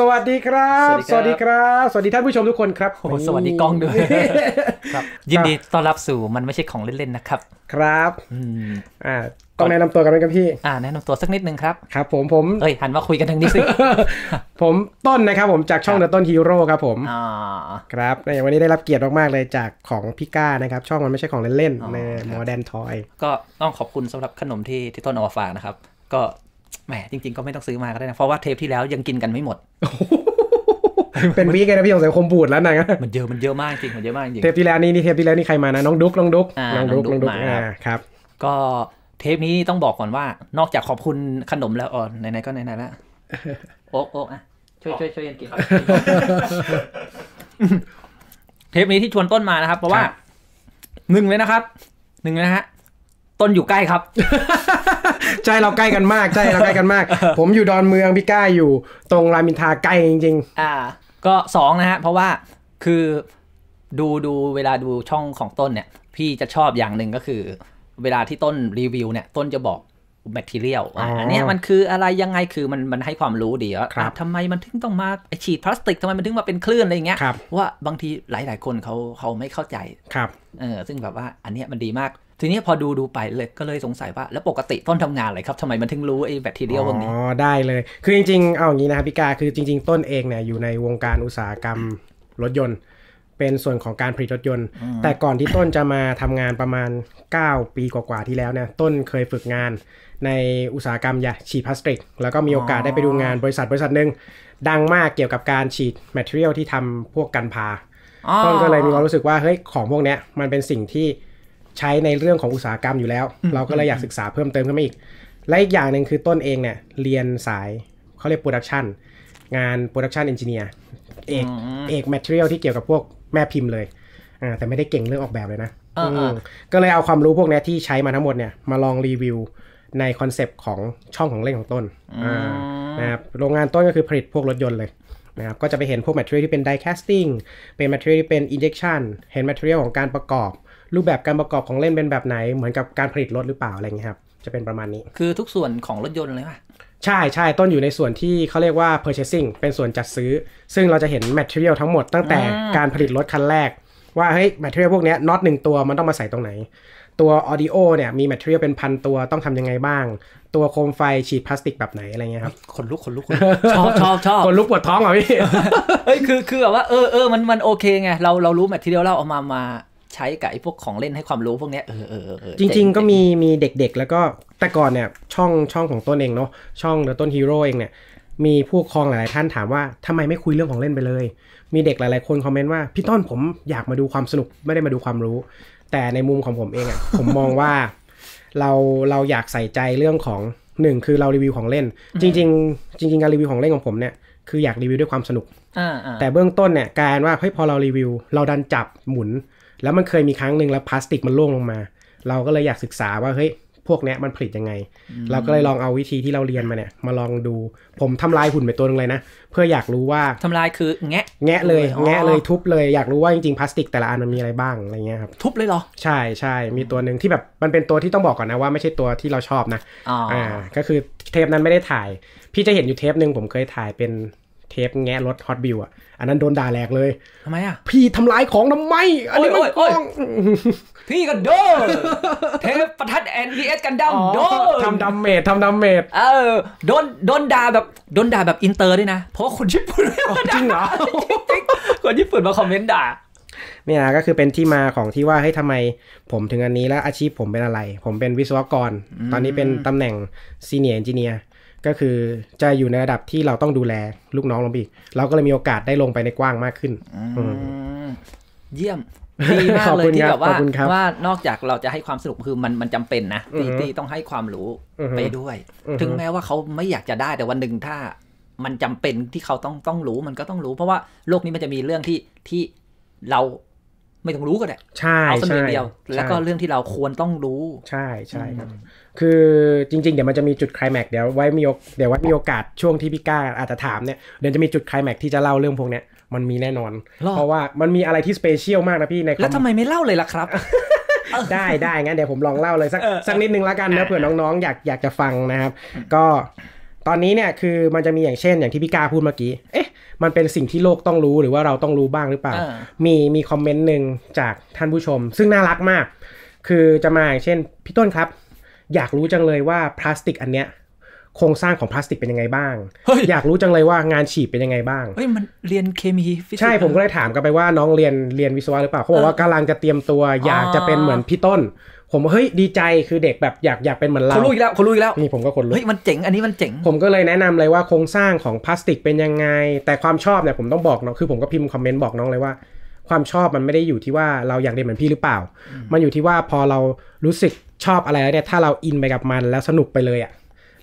สวัสดีครับ สวัสดีครับ สวัสดีท่านผู้ชมทุกคนครับโอ้สวัสดีกล้องด้วยครับยินดีต้อนรับสู่มันไม่ใช่ของเล่นๆนะครับ ครับอ่าก้องแนะนำตัวกันไหมครับพี่ อ่าแนะนำตัวสักนิดนึงครับ ครับ ผม ผมเอ้ย หันมาคุยกันทางนี้สิผมต้นนะครับผมจากช่องเดอะต้นฮีโร่ครับผมอ๋อครับในวันนี้ได้รับเกียรติมากๆเลยจากของพี่ก้านะครับ ช่องมันไม่ใช่ของเล่นๆในโมอแดนทอย ก็ต้องขอบคุณสำหรับขนมที่ที่ต้นเอามาฝากนะครับ ก็แหมจริงๆก็ไม่ต้องซื้อมาก็ได้นะ เพราะว่าเทปที่แล้วยังกินกันไม่หมดเป็นวีกเนนะพี่องสายคมบูดแล้วนะมันเยอะมันเยอะมากจริงมันเยอะมากจริงเทปที่แล้วนี่นี่เทปที่แล้วนี่ใครมานะน้องดุ๊กน้องดุ๊กน้องดุ๊กน้องดุ๊กอ่าครับ ก็เทปนี้ต้องบอกก่อนว่า นอกจากขอบคุณขนมแล้วอ่อนไหนๆก็ไหนๆแล้วโอ๊กโอ๊กอ่ะช่วยช่วยช่วยยันกินเทปนี้ที่ชวนต้นมานะครับเพราะว่าหนึ่งเลยนะครับหนึ่งนะฮะต้นอยู่ใกล้ครับ ใช่เราใกล้กันมากใช่เราใกล้กันมาก ผมอยู่ดอนเมือง พี่ก้าอยู่ตรงรามินทาใกล้ จริง ๆ อ่าก็สองนะฮะเพราะว่าคือดูดูเวลาดูช่องของต้นเนี่ย พี่จะชอบอย่างหนึ่งก็คือ เวลาที่ต้นรีวิว เนี่ยต้นจะบอกแบคทีเรียลอันนี้มันคืออะไรยังไงคือมันมันให้ความรู้ดีว่าทำไมมันถึงต้องมาฉีดพลาสติกทำไมมันถึงมาเป็นคลื่นอะไรอย่างเงี้ยว่าบางทีหลาย ๆ คนเขาเขาไม่เข้าใจครับเออซึ่งแบบว่าอันนี้มันดีมากทีนี้พอดูดูไปเลยก็เลยสงสัยว่า แล้วปกติต้นทำงานอะไรครับทำไมมันถึงรู้ไอ้แบคทีเรียพวกนี้อ๋อได้เลย คือจริงๆ เอาอย่างนี้นะครับพี่กา คือจริงๆ ต้นเองเนี่ยอยู่ในวงการอุตสาหกรรมรถยนต์ เป็นส่วนของการผลิตรถยนต์ แต่ก่อนที่ต้นจะมาทำงานประมาณ 9 ปีกว่าๆที่แล้วเนี่ยต้นเคยฝึกงาน ในอุตสาหกรรมยาฉีดพลาสติก แล้วก็มีโอกาสได้ไปดูงานบริษัท บริษัทหนึ่งดังมากเกี่ยวกับการฉีดแมทเทียลที่ทำพวกกันพาต้นก็เลยมีความรู้สึกว่าเฮ้ยของพวกเนี้ยมันเป็นสิ่งที่ใช้ในเรื่องของอุตสาหกรรมอยู่แล้ว เราก็เลยอยากศึกษาเพิ่มเติมขึ้นมาอีก และอีกอย่างหนึ่งคือต้นเองเนี่ย เรียนสายเขาเรียกโปรดักชันงานโปรดักชันเอนจิเนียร์เอกเอกแมทเทียลที่เกี่ยวกับพวกแม่พิมพ์เลยอ่าแต่ไม่ได้เก่งเรื่องออกแบบเลยนะ ก็เลยเอาความรู้พวกนี้ที่ใช้มาทั้งหมดเนี่ยมาลองรีวิวในคอนเซปต์ของช่องของเล่นของต้นนะครับโรงงานต้นก็คือผลิตพวกรถยนต์เลยนะครับก็จะไปเห็นพวกแมทเทียลที่เป็นไดแคสติ้งเป็นแมทเทียลที่เป็นอินเจคชันเห็นแมทเทียลของการประกอบรูปแบบการประกอบของเล่นเป็นแบบไหน เหมือนกับการผลิตรถหรือเปล่าอะไรเงี้ยครับ จะเป็นประมาณนี้ คือทุกส่วนของรถยนต์เลยป่ะใช่ใช่ต้นอยู่ในส่วนที่เขาเรียกว่า purchasing เป็นส่วนจัดซื้อ ซึ่งเราจะเห็น material ทั้งหมดตั้งแต่การผลิตรถคันแรกว่าเฮ้ย material พวกนี้น็อตหนึ่งตัวมันต้องมาใส่ตรงไหน ตัว audio เนี่ยมี material เป็นพันตัวต้องทำยังไงบ้างตัวโคมไฟฉีดพลาสติกแบบไหนอะไรเงี้ยครับขนลุกขนลุกชอบชอบชอบขนลุกปวดท้องเหรอพี่เฮ้ยคือคือแบบว่า เออเออมันมันโอเคไงเราเรารู้แมท e r i a l เราเอามามาใช้กับไอ้พวกของเล่นให้ความรู้พวกเนี้ยเออเออเออ จริง ๆ ก็มีมีเด็กๆ แล้วก็แต่ก่อนเนี่ยช่องช่องของต้นเองเนาะช่องเดอะต้นฮีโร่เองเนี่ย มีผู้ครองหลายท่านถามว่าทำไมไม่คุยเรื่องของเล่นไปเลย มีเด็กหลาย ๆ คนคอมเมนต์ว่าพี่ต้นผมอยากมาดูความสนุกไม่ได้มาดูความรู้ แต่ในมุมของผมเองอะ่ะผมมองว่าเราเราอยากใส่ใจเรื่องของหนึ่งคือเรารีวิวของเล่น จริงจริงจริงการรีวิวของเล่นของผมเนี่ยคืออยากรีวิวด้วยความสนุกแต่เบื้องต้นเนี่ยการว่าเฮ้ยพอเรารีวิว เราดันจับหมุนแล้วมันเคยมีครั้งหนึ่งแล้วพลาสติกมันร่วงลงมา เราก็เลยอยากศึกษาว่าเฮ้ยพวกเนี้ยมันผลิตยังไง เราก็เลยลองเอาวิธีที่เราเรียนมาเนี่ยมาลองดูผมทำลายหุ่นไปตัวนึงเลยนะเพื่ออยากรู้ว่าทำลายคือแงะ แงะเลย แงะเลยทุบเลยอยากรู้ว่าจริงๆพลาสติกแต่ละอันมันมีอะไรบ้างอะไรเงี้ยครับทุบเลยเหรอใช่ใช่มีตัวหนึ่งที่แบบมันเป็นตัวที่ต้องบอกก่อนนะว่าไม่ใช่ตัวที่เราชอบนะ อ่า ก็คือเทปนั้นไม่ได้ถ่าย พี่จะเห็นอยู่เทปหนึ่งผมเคยถ่ายเป็นเทปแงะรถฮอตบิวอ่ะ อันนั้นโดนด่าแหลกเลยทำไมอ่ะ พี่ทำลายของทำไม อันนี้มันกล้อง พี่ก็โดนเทปประทัด n อ s กันดำ้โดนทำดาเมดทำดาเมดเออโดนโดนด่าแบบโดนด่าแบบอินเตอร์ด้วยนะ เพราะคนญี่ปุ่นจริงเหรอคนญี่ปุ่นมาคอมเมนต์ด่าเนี่ยก็คือเป็นที่มาของที่ว่าเฮ้ยทำไม ผมถึงอันนี้แล้วอาชีพผมเป็นอะไร ผมเป็นวิศวกร ตอนนี้เป็นตำแหน่งซีเนียร์เอนจิเนียร์ก็คือจะอยู่ในระดับที่เราต้องดูแล ลูกน้องลงไปอีกเราก็เลยมีโอกาสได้ลงไปในกว้างมากขึ้นเยี่ยมดีมากเลยที่แบบว่าว่านอกจากเราจะให้ความสนุกคือมันมันจำเป็นนะตีตีต้องให้ความรู้ไปด้วย ถึงแม้ว่าเขาไม่อยากจะได้แต่วันหนึ่งถ้ามันจำเป็นที่เขาต้องต้องรู้มันก็ต้องรู้เพราะว่าโลกนี้มันจะมีเรื่องที่ที่เราไม่ต้องรู้ก็ได้เอาสมุกเดียว แล้วก็เรื่องที่เราควรต้องรู้ ใช่ใช่ครับคือจริงๆเดี๋ยวมันจะมีจุดคลายแม็กเดี๋ยวไว้มีเดี๋ยวไว้มีโอกาสช่วงที่พี่ก้าอาจจะถามเนี่ย เดี๋ยวจะมีจุดคลายแม็กที่จะเล่าเรื่องพวกเนี้ยมันมีแน่นอน เพราะว่ามันมีอะไรที่สเปเชียลมากนะพี่ในแล้วทำไมไม่เล่าเลยล่ะครับ ได้ได้งั้นเดี๋ยวผมลองเล่าเลยสักสักนิดนึงแล้วกันนะเผื่อน้องๆ อยากอยากจะฟังนะครับ ก็ตอนนี้เนี่ยคือมันจะมีอย่างเช่น อย่างที่พี่กาพูดเมื่อกี้เอ๊ะมันเป็นสิ่งที่โลกต้องรู้หรือว่าเราต้องรู้บ้างหรือเปล่า มีมีคอมเมนต์หนึ่งจากท่านผู้ชม ซึ่งน่ารักมาก คือจะมาอย่างเช่นพี่ต้นครับอยากรู้จังเลยว่าพลาสติกอันเนี้ยโครงสร้างของพลาสติกเป็นยังไงบ้าง อยากรู้จังเลยว่างานฉีดเป็นยังไงบ้างเฮ้ยมันเรียนเคมีใช่ ผมก็เลยถามกันไปว่าน้องเรียนเรียนวิศวะหรือเปล่าเขาบอกว่ากำลังจะเตรียมตัวอยากจะเป็นเหมือนพี่ต้น ผมเฮ้ยดีใจคือเด็กแบบอยากอยากเป็นเหมือนเราเขารู้อีกแล้วเขารู้อีกแล้วนี่ผมก็คนรู้เฮ้ยมันเจ๋งอันนี้มันเจ๋งผมก็เลยแนะนำเลยว่าโครงสร้างของพลาสติกเป็นยังไงแต่ความชอบเนี่ยผมต้องบอกน้องคือผมก็พิมพ์คอมเมนต์บอกน้องเลยว่าความชอบมันไม่ได้อยู่ที่ว่าเราอยากเรียนเหมือนพี่หรือเปล่า มันอยู่ที่ว่าพอเรารู้สึกชอบอะไรแล้วเนี่ย ถ้าเราอินไปกับมันแล้วสนุกไปเลยอะ่ะ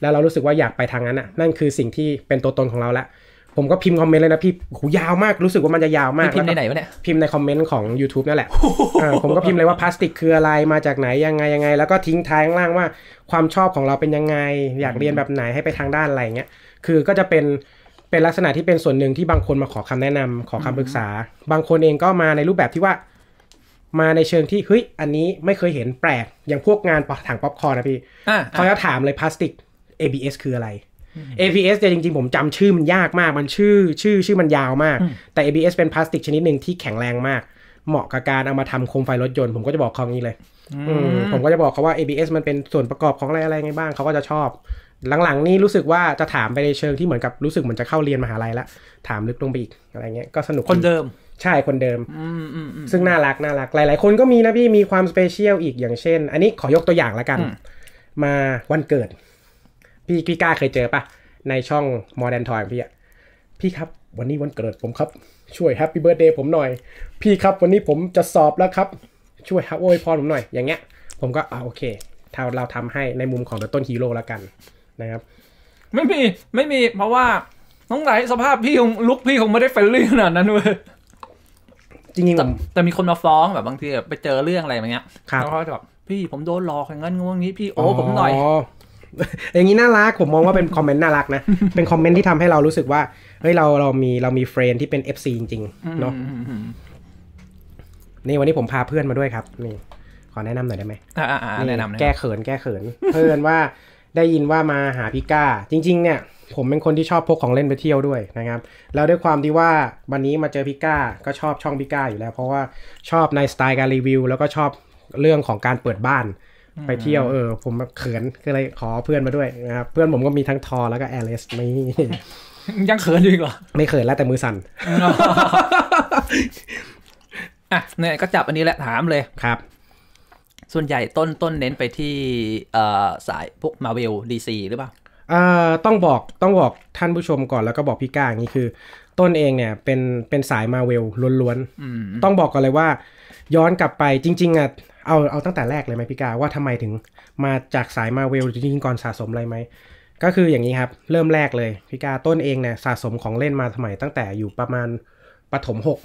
แล้วเรารู้สึกว่าอยากไปทางนั้นอ่ะ นั่นคือสิ่งที่เป็นตัวตนของเราละ ผมก็พิมพ์คอมเมนต์เลยนะพี่หูยาวมาก รู้สึกว่ามันจะยาวมาก พิมพ์ในไหนวะเนี่ย พิมพ์ในคอมเมนต์ของ YouTube นั่นแหละผมก็พิมพ์เลยว่าพลาสติกคืออะไร มาจากไหนยังไงยังไง แล้วก็ทิ้งท้ายข้างล่างว่าความชอบของเราเป็นยังไง อยากเรียนแบบไหนให้ไปทางด้านอะไรเงี้ย คือก็จะเป็นเป็นลักษณะที่เป็นส่วนหนึ่งที่บางคนมาขอคำแนะนำขอคำปรึกษา บางคนเองก็มาในรูปแบบที่ว่า มาในเชิงที่เฮ้ยอันนี้ไม่เคยเห็นแปลกอย่างพวกงานถังป๊อปคอร์นนะพี่เขาจะถามเลยพลาสติก ABS คืออะไร ABS เนี่ยจริงๆผมจำชื่อมันยากมากมันชื่อชื่อชื่อมันยาวมาก แต่ ABS เป็นพลาสติกชนิดหนึ่งที่แข็งแรงมาก เหมาะกับการเอามาทำโคมไฟรถยนต์ผมก็จะบอกเขาอย่างนี้เลยผมก็จะบอกเขาว่า ABS มันเป็นส่วนประกอบของอะไรอะไรไงบ้างเขาก็จะชอบหลังๆนี่รู้สึกว่าจะถามไปในเชิงที่เหมือนกับรู้สึกเหมือนจะเข้าเรียนมหาลัยละถามลึกลงไปอีกอะไรเงี้ยก็สนุกคนเดิมใช่คนเดิมซึ่งน่ารักน่ารักหลายๆ คนก็มีนะพี่มีความสเปเชียลอีกอย่างเช่น อันนี้ขอยกตัวอย่างละกัน มาวันเกิด พี่พี่ก้าเคยเจอปะ ในช่องมอร์แดนทอยพี่อะพี่ครับ วันนี้วันเกิดผมครับ ช่วยแฮปปี้เบิร์ดเดย์ผมหน่อย พี่ครับ วันนี้ผมจะสอบแล้วครับ ช่วยครับโอ้ยพรผมหน่อยอย่างเงี้ยผมก็อ่าโอเคเราทำให้ในมุมของตัวต้นฮีโร่แล้วกันนะครับไม่มีไม่มีเพราะว่าต้องไหนสภาพพี่คงลุกพี่คงไม่ได้เฟรนลี่ขนาดนั้นเว้ยจริงๆแต่แต่มีคนมาฟ้องแบบบางทีแบบไปเจอเรื่องอะไรอย่างเงี้ยแล้วก็แบบพี่ผมโดนหลอกอย่างงี้ยงางนี้พี่โอ้ผมหน่อยอย่างนี้น่ารักผมมองว่าเป็นคอมเมนต์น่ารักนะเป็นคอมเมนต์ที่ทำให้เรารู้สึกว่าเฮ้ยเราเรามีเรามีเฟรนที่เป็นเอฟซีจริงๆเนาะนี่วันนี้ผมพาเพื่อนมาด้วยครับ นี่ ขอแนะนำหน่อยได้ไหมอแนะนำแก้เขินแก้เขิน เพื่อนว่าได้ยินว่ามาหาพิก้าจริง ๆ เนี่ย ผมเป็นคนที่ชอบพกของเล่นไปเที่ยวด้วยนะครับแล้วด้วยความที่ว่าวันนี้มาเจอพิก้าก็ชอบช่องพิก้าอยู่แล้ว เพราะว่าชอบในสไตล์การรีวิว แล้วก็ชอบเรื่องของการเปิดบ้านไปเที่ยว เออ ผมเขินก็เลยขอเพื่อนมาด้วยนะครับเพื่อนผมก็มีทั้งทอแล้วก็แอลเลสไม่ ยังเขินอยู่เหรอ ไม่เขินแล้วแต่มือสั่นอ่ะเนี่ยก็จับอันนี้แหละถามเลยครับส่วนใหญ่ต้นต้นเน้นไปที่สายพวกมาเวลดีซีหรือเปล่าต้องบอกต้องบอกท่านผู้ชมก่อนแล้วก็บอกพี่ก้าอย่างนี้คือต้นเองเนี่ยเป็นเป็นสายมาเวลล้วนๆต้องบอกก่อนเลยว่าย้อนกลับไปจริงๆอ่ะเอาเอาตั้งแต่แรกเลยไหมพี่กาว่าทำไมถึงมาจากสายมาเวลจริงๆก่อนสะสมอะไรไหมก็คืออย่างนี้ครับเริ่มแรกเลยพี่กาต้นเองเนี่ยสะสมของเล่นมาสมัยตั้งแต่อยู่ประมาณปฐมหก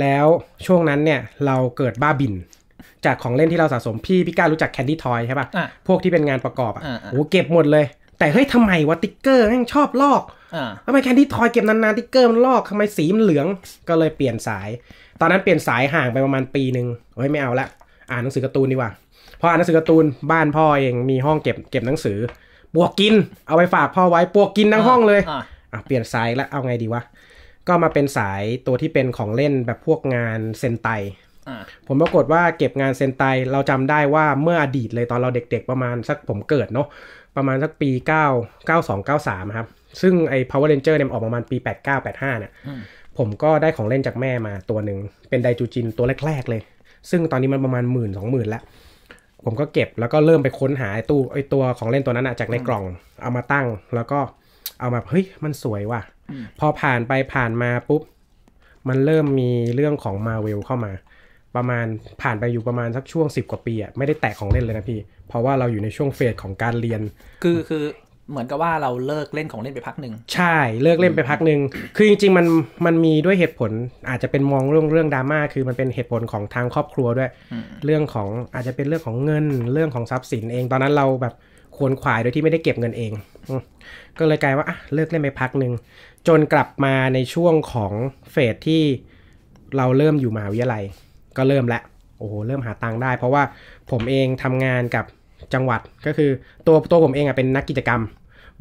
แล้วช่วงนั้นเนี่ยเราเกิดบ้าบินจากของเล่นที่เราสะสมพี่ พี่ก้ารู้จักแคนดี้ทอยใช่ป่ะ พวกที่เป็นงานประกอบอ่ะโอ้เก็บหมดเลย แต่เฮ้ยทำไมวะติ๊กเกอร์แม่งชอบลอกทำไมแคนดี้ทอยเก็บนานๆติ๊กเกอร์มันลอกทำไมสีมันเหลือง ก็เลยเปลี่ยนสาย ตอนนั้นเปลี่ยนสายห่างไปประมาณปีหนึ่งโอ้ยไม่เอาละอ่านหนังสือการ์ตูนดีกว่าพออ่านหนังสือการ์ตูนบ้านพ่อเองมีห้องเก็บ เก็บหนังสือปวกกินเอาไปฝากพ่อไว้ปวกกินทั้งห้องเลยอ่ะเปลี่ยนสายแล้วเอาไงดีวะก็มาเป็นสายตัวที่เป็นของเล่นแบบพวกงานเซนไตผมปรากฏว่าเก็บงานเซนไต เราจำได้ว่าเมื่ออดีตเลยตอนเราเด็กๆประมาณสักผมเกิดเนาะประมาณสักปี9 92 93ครับ ซึ่งไอ้ Power Ranger เนี่ยออกประมาณปี 89 85เนี่ยผมก็ได้ของเล่นจากแม่มาตัวหนึ่ง เป็นไดจูจินตัวแรกๆ เลย ซึ่งตอนนี้มันประมาณหมื่นสองหมื่นแล้ว ผมก็เก็บแล้วก็เริ่มไปค้นหาไอ้ตู้ไอ้ตัวของเล่นตัวนั้นอะจากในกล่อง เอามาตั้งแล้วก็เอามาเฮ้ยมันสวยว่ะพอผ่านไปผ่านมาปุ๊บมันเริ่มมีเรื่องของมาเวลเข้ามาประมาณผ่านไปอยู่ประมาณสักช่วง10กว่าปีอะไม่ได้แตะของเล่นเลยนะพี่เพราะว่าเราอยู่ในช่วงเฟสของการเรียน คือคือเหมือนกับว่าเราเลิกเล่นของเล่นไปพักหนึ่งใช่เลิกเล่นไปพักหนึ่งคือจริงๆมันมันมีด้วยเหตุผลอาจจะเป็นมองเรื่องเรื่องดราม่าคือมันเป็นเหตุผลของทางครอบครัวด้วย เรื่องของอาจจะเป็นเรื่องของเงิน เรื่องของทรัพย์สินเองตอนนั้นเราแบบควรขวายโดยที่ไม่ได้เก็บเงินเองก็เลยกลายว่าเลิกเล่นไปพักหนึ่งจนกลับมาในช่วงของเฟสที่เราเริ่มอยู่มหาวิทยาลัยก็เริ่มละ โอ้โห เริ่มหาตังค์ได้ เพราะว่าผมเองทำงานกับจังหวัด ก็คือตัวตัวผมเองอะเป็นนักกิจกรรม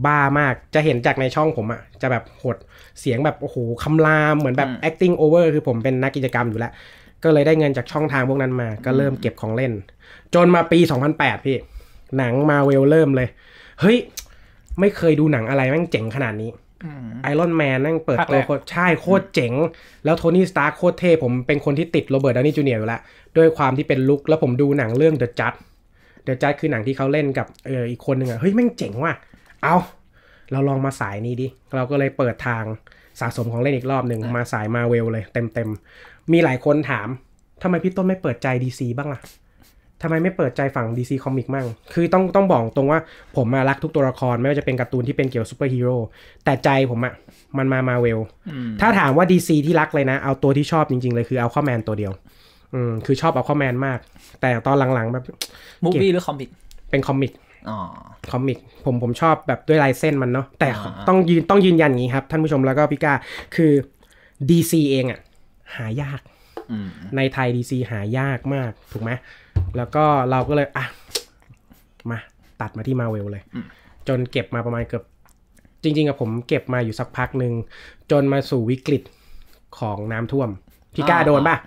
บ้ามาก จะเห็นจากในช่องผมอะจะแบบหดเสียงแบบ โอ้โหคำราม เหมือนแบบ acting over คือผมเป็นนักกิจกรรมอยู่แล้ว ก็เลยได้เงินจากช่องทางพวกนั้นมา ก็เริ่มเก็บของเล่น จนมาปี 2008 พี่ หนังมาเวลเริ่มเลย เฮ้ย ไม่เคยดูหนังอะไรแม่งเจ๋งขนาดนี้ไอรอนแมนนั่งเปิดตัวใช่โคตรเจ๋ง แล้วโทนี่สตาร์โคตรเท่ผมเป็นคนที่ติดโรเบิร์ต ดานี่จูเนียร์อยู่แล้ว ด้วยความที่เป็นลุกแล้วผมดูหนังเรื่องเดอะจัดเดอะจัดคือหนังที่เขาเล่นกับเอออีกคนหนึ่งอ่ะเฮ้ยแม่งเจ๋งว่ะ เอา เราลองมาสายนี้ดิ เราก็เลยเปิดทางสะสมของเล่นอีกรอบหนึ่งมาสายมาเวลเลยเต็มเต็มมีหลายคนถาม ทำไมพี่ต้นไม่เปิดใจดีซีบ้างล่ะทำไมไม่เปิดใจฝั่ง DC Comic มั่ง คือต้องต้องบอกตรงว่า ผมมารักทุกตัวละคร ไม่ว่าจะเป็นการ์ตูนที่เป็นเกี่ยวซูเปอร์ฮีโร่ แต่ใจผมอะมันมามาเวล ถ้าถามว่า DC ที่รักเลยนะ เอาตัวที่ชอบจริงๆ เลยคือเอาข้อแมนตัวเดียว อืมคือชอบเอาข้อแมนมาก แต่ตอนหลังๆแบบมูฟวี่หรือคอมิก เป็นคอมิกอคอมิก ผมผมชอบแบบด้วยลายเส้นมันเนาะ แต่ต้องยืนต้องยืนยันอย่างนี้ครับ ท่านผู้ชมแล้วก็พี่กาคือ DC เองอะหายากในไทย DC หายากมากถูกไหมแล้วก็เราก็เลย อ่ะ มา ตัดมาที่มาเวลเลย จนเก็บมาประมาณเกือบ จริงๆอะผมเก็บมาอยู่สักพักหนึ่งจนมาสู่วิกฤตของน้ำท่วม พี่กล้าโดนปะ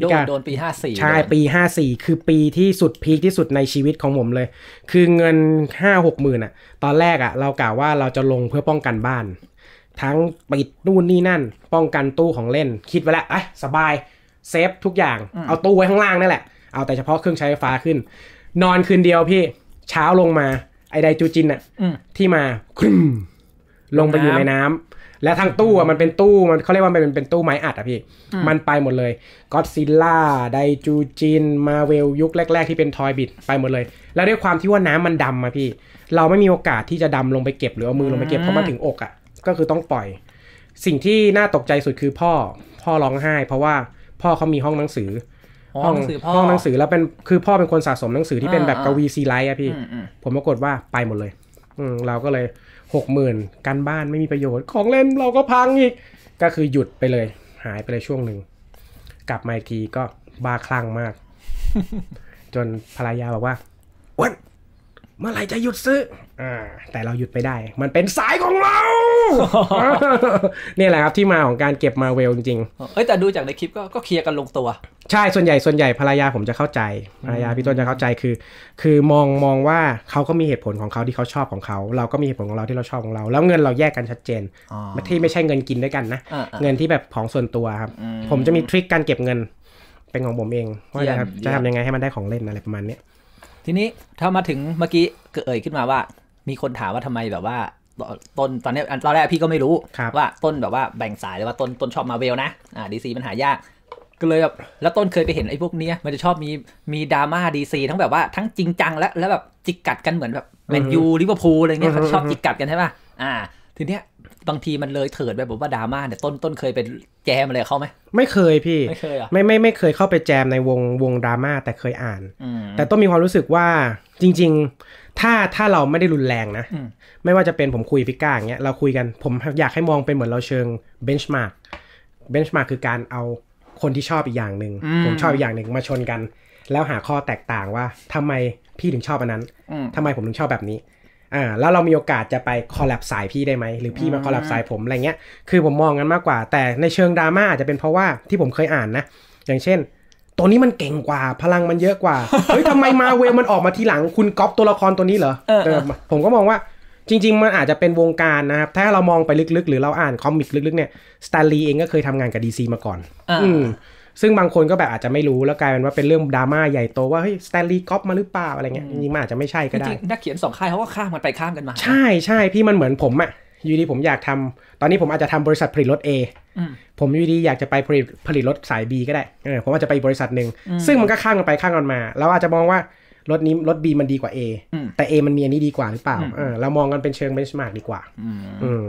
โดนโดนปีห้าสี่ใช่ปีห้าสี่คือปีที่สุดพีคที่สุดในชีวิตของผมเลย คือเงินห้าหกหมื่นอะตอนแรกอะเรากล่าวว่าเราจะลงเพื่อป้องกันบ้าน ทั้งปิดนู่นนี่นั่น ป้องกันตู้ของเล่น คิดไว้แล้วไอ้สบายเซฟ ทุกอย่างเอาตู้ไว้ข้างล่างนั่นแหละเอาแต่เฉพาะเครื่องใช้ไฟฟ้าขึ้น นอนคืนเดียวพี่ เช้าลงมา ไอไดจูจินอะที่มาคึมลงไปอยู่ในน้ำ แล้วทางตู้อะมันเป็นตู้มันเขาเรียกว่ามันเป็นเป็นตู้ไม้อัดอะพี่ มันไปหมดเลยก็ซิลล่าไดจูจิน มาเวลยุคแรกๆ ที่เป็นทอยบิดไปหมดเลย แล้วด้วยความที่ว่าน้ำมันดำอะพี่ เราไม่มีโอกาสที่จะดำลงไปเก็บหรือเอามือลงไปเก็บเพราะมันถึงอกอะก็คือต้องปล่อย สิ่งที่น่าตกใจสุดคือพ่อ พ่อร้องไห้ เพราะว่าพ่อเขามีห้องหนังสือห้องหนังสือพ่อห้องหนังสือแล้วเป็น คือพ่อเป็นคนสะสมหนังสือที่เป็นแบบกวีซีไลท์อะพี่ ผมปรากฏว่าไปหมดเลย อืเราก็เลยหกหมื่นกันบ้านไม่มีประโยชน์ ของเล่นเราก็พังอีก ก็คือหยุดไปเลย หายไปเลยช่วงหนึ่ง กลับมาอีกทีก็บ้าคลั่งมาก จนภรรยาบอกว่าอ้วนเมื่อไรจะหยุดซื้อ อ่าแต่เราหยุดไปได้ มันเป็นสายของเรา เนี่ยแหละครับที่มา ของการเก็บมาเวล จริงๆเอ้แต่ดูจากในคลิปก็ก็เคลียร์กันลงตัว ใช่ ส่วนใหญ่ส่วนใหญ่ภรรยาผมจะเข้าใจภรรยาพี่ต้นจะเข้าใจคือ คือมองมองว่าเขาก็มีเหตุผลของเขาที่เขาชอบของเขา เราก็มีเหตุผลของเราที่เราชอบของเรา แล้วเงินเราแยกกันชัดเจนที่ไม่ใช่เงินกินด้วยกันนะเงินที่แบบของส่วนตัวครับผมจะมีทริคการเก็บเงิน เป็นของผมเองว่าจะทำยังไงให้มันได้ของเล่นอะไรประมาณนี้ทีนี้ถ้ามาถึงเมื่อกี้เอ่ยขึ้นมาว่ามีคนถามว่าทำไมแบบว่าต้นตอนนี้ตอนแรกพี่ก็ไม่รู้ว่าต้นแบบว่าแบ่งสายเลยว่าต้นต้นชอบมาเวลนะอ่าดีซีมันหายากก็เลยแบบแล้วต้นเคยไปเห็นไอ้พวกเนี้ยมันจะชอบมีมีดราม่าดีซีทั้งแบบว่าทั้งจริงจังและแล้วแบบจิกกัดกันเหมือนแบบแมนยูลิเวอร์พูลอะไรเงี้ยเขาชอบจิกกัดกันใช่ป่ะอ่า ทีเนี้ยบางทีมันเลยเถิดไปบอกว่าดราม่าเนี่ยต้นต้นเคยเป็นแจมอะไรเขาไหม ไม่เคยพี่ไม่เคยอ่ะไม่ไม่ไม่เคยเข้าไปแจมในวงวงดราม่าแต่เคยอ่าน แต่ต้นมีความรู้สึกว่าจริงๆถ้าถ้าเราไม่ได้รุนแรงนะ ไม่ว่าจะเป็นผมคุยพิก้าอย่างเงี้ยเราคุยกันผมอยากให้มองเป็นเหมือนเราเชิงเบนช์มาร์กเบนช์มาร์กคือการเอาคนที่ชอบอีกอย่างหนึ่งผมชอบอีกอย่างหนึ่งมาชนกัน แล้วหาข้อแตกต่างว่าทำไมพี่ถึงชอบอันนั้น ทำไมผมถึงชอบแบบนี้อ่าแล้วเรามีโอกาสจะไปคอลแลบสายพี่ได้ไหม หรือพี่มาคอลแลบสายผม อะไรเงี้ยคือผมมองกันมากกว่า แต่ในเชิงดราม่าอาจจะเป็นเพราะว่าที่ผมเคยอ่านนะ อย่างเช่น ตัวนี้มันเก่งกว่าพลังมันเยอะกว่า เฮ้ยทำไมมาเวลมันออกมาทีหลังคุณก๊อปตัวละครตัวนี้เหรอผมก็มองว่าจริง ๆ มันอาจจะเป็นวงการนะครับ ถ้าเรามองไปลึกๆ หรือเราอ่านคอมิกลึกๆเนี่ยสตาร์ลีเองก็เคยทำงานกับดีซีมาก่อน อืมซึ่งบางคนก็แบบอาจจะไม่รู้แล้วกลายเป็นว่าเป็นเรื่องดราม่าใหญ่โตว่าเฮ้ยสแตนลีย์ก๊อปมาหรือเปล่าอะไรเงี้ยจริงๆมันอาจจะไม่ใช่ก็ได้นักเขียนสองค่ายเขาก็ข้ามกันไปข้ามกันมา ใช่ใช่พี่มันเหมือนผมอะอยู่ดีผมอยากทำ ตอนนี้ผมอาจจะทำบริษัทผลิตรถ A ผมอยู่ดีอยากจะไปผลิตผลิตรถสาย B ก็ได้เออผมอาจจะไปบริษัทหนึ่งซึ่งมันก็ข้ามกันไปข้ามกันมาเราอาจจะมองว่ารถนี้รถ B มันดีกว่า A แต่ A มันมีอันนี้ดีกว่าหรือเปล่าเออเรามองกันเป็นเชิงเบนช์มาร์กดีกว่าอืม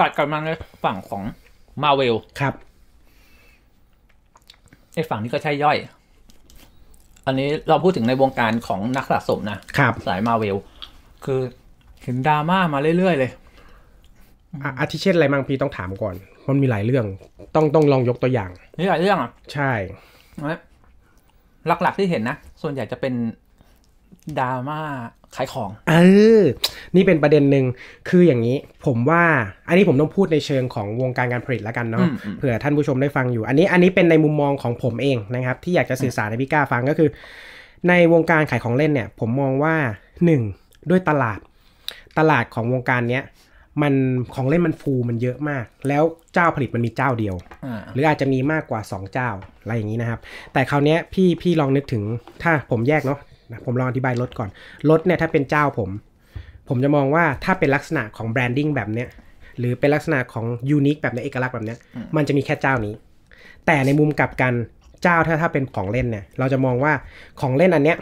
ตัดกันมาในฝั่งของมาเวลครับไอ้ฝั่งนี้ก็ใช่ย่อย อันนี้เราพูดถึงในวงการของนักสะสมนะครับ สายมาเวลคือเห็นดราม่ามาเรื่อย ๆ เลยอาทิเช่นอะไรบางพี่ต้องถามก่อน มันมีหลายเรื่อง ต้องต้องลองยกตัวอย่างนี่หลายเรื่องอ่ะ ใช่หลัก ๆ ที่เห็นนะ ส่วนใหญ่จะเป็นดราม่าขายของ เออนี่เป็นประเด็นหนึ่งคืออย่างนี้ ผมว่า อันนี้ผมต้องพูดในเชิงของวงการการผลิตแล้วกันเนาะเผื่อท่านผู้ชมได้ฟังอยู่ อันนี้อันนี้เป็นในมุมมองของผมเองนะครับ ที่อยากจะสื่อสารให้พี่ก้าฟังก็คือ ในวงการขายของเล่นเนี่ยผมมองว่าหนึ่งด้วยตลาด ตลาดของวงการเนี้ยมันของเล่นมันฟูมันเยอะมาก แล้วเจ้าผลิตมันมีเจ้าเดียวหรืออาจจะมีมากกว่า2เจ้าอะไรอย่างนี้นะครับ แต่คราวนี้พี่พี่ลองนึกถึง ถ้าผมแยกเนาะนะผมลองอธิบายรถก่อนรถเนี่ยถ้าเป็นเจ้าผม ผมจะมองว่าถ้าเป็นลักษณะของแบรนดิ้งแบบเนี้ย หรือเป็นลักษณะของยูนิค แบบในเอกลักษณ์แบบเนี้ย มันจะมีแค่เจ้านี้ แต่ในมุมกลับกัน เจ้าถ้าถ้าเป็นของเล่นเนี่ย เราจะมองว่าของเล่นอันเนี้ย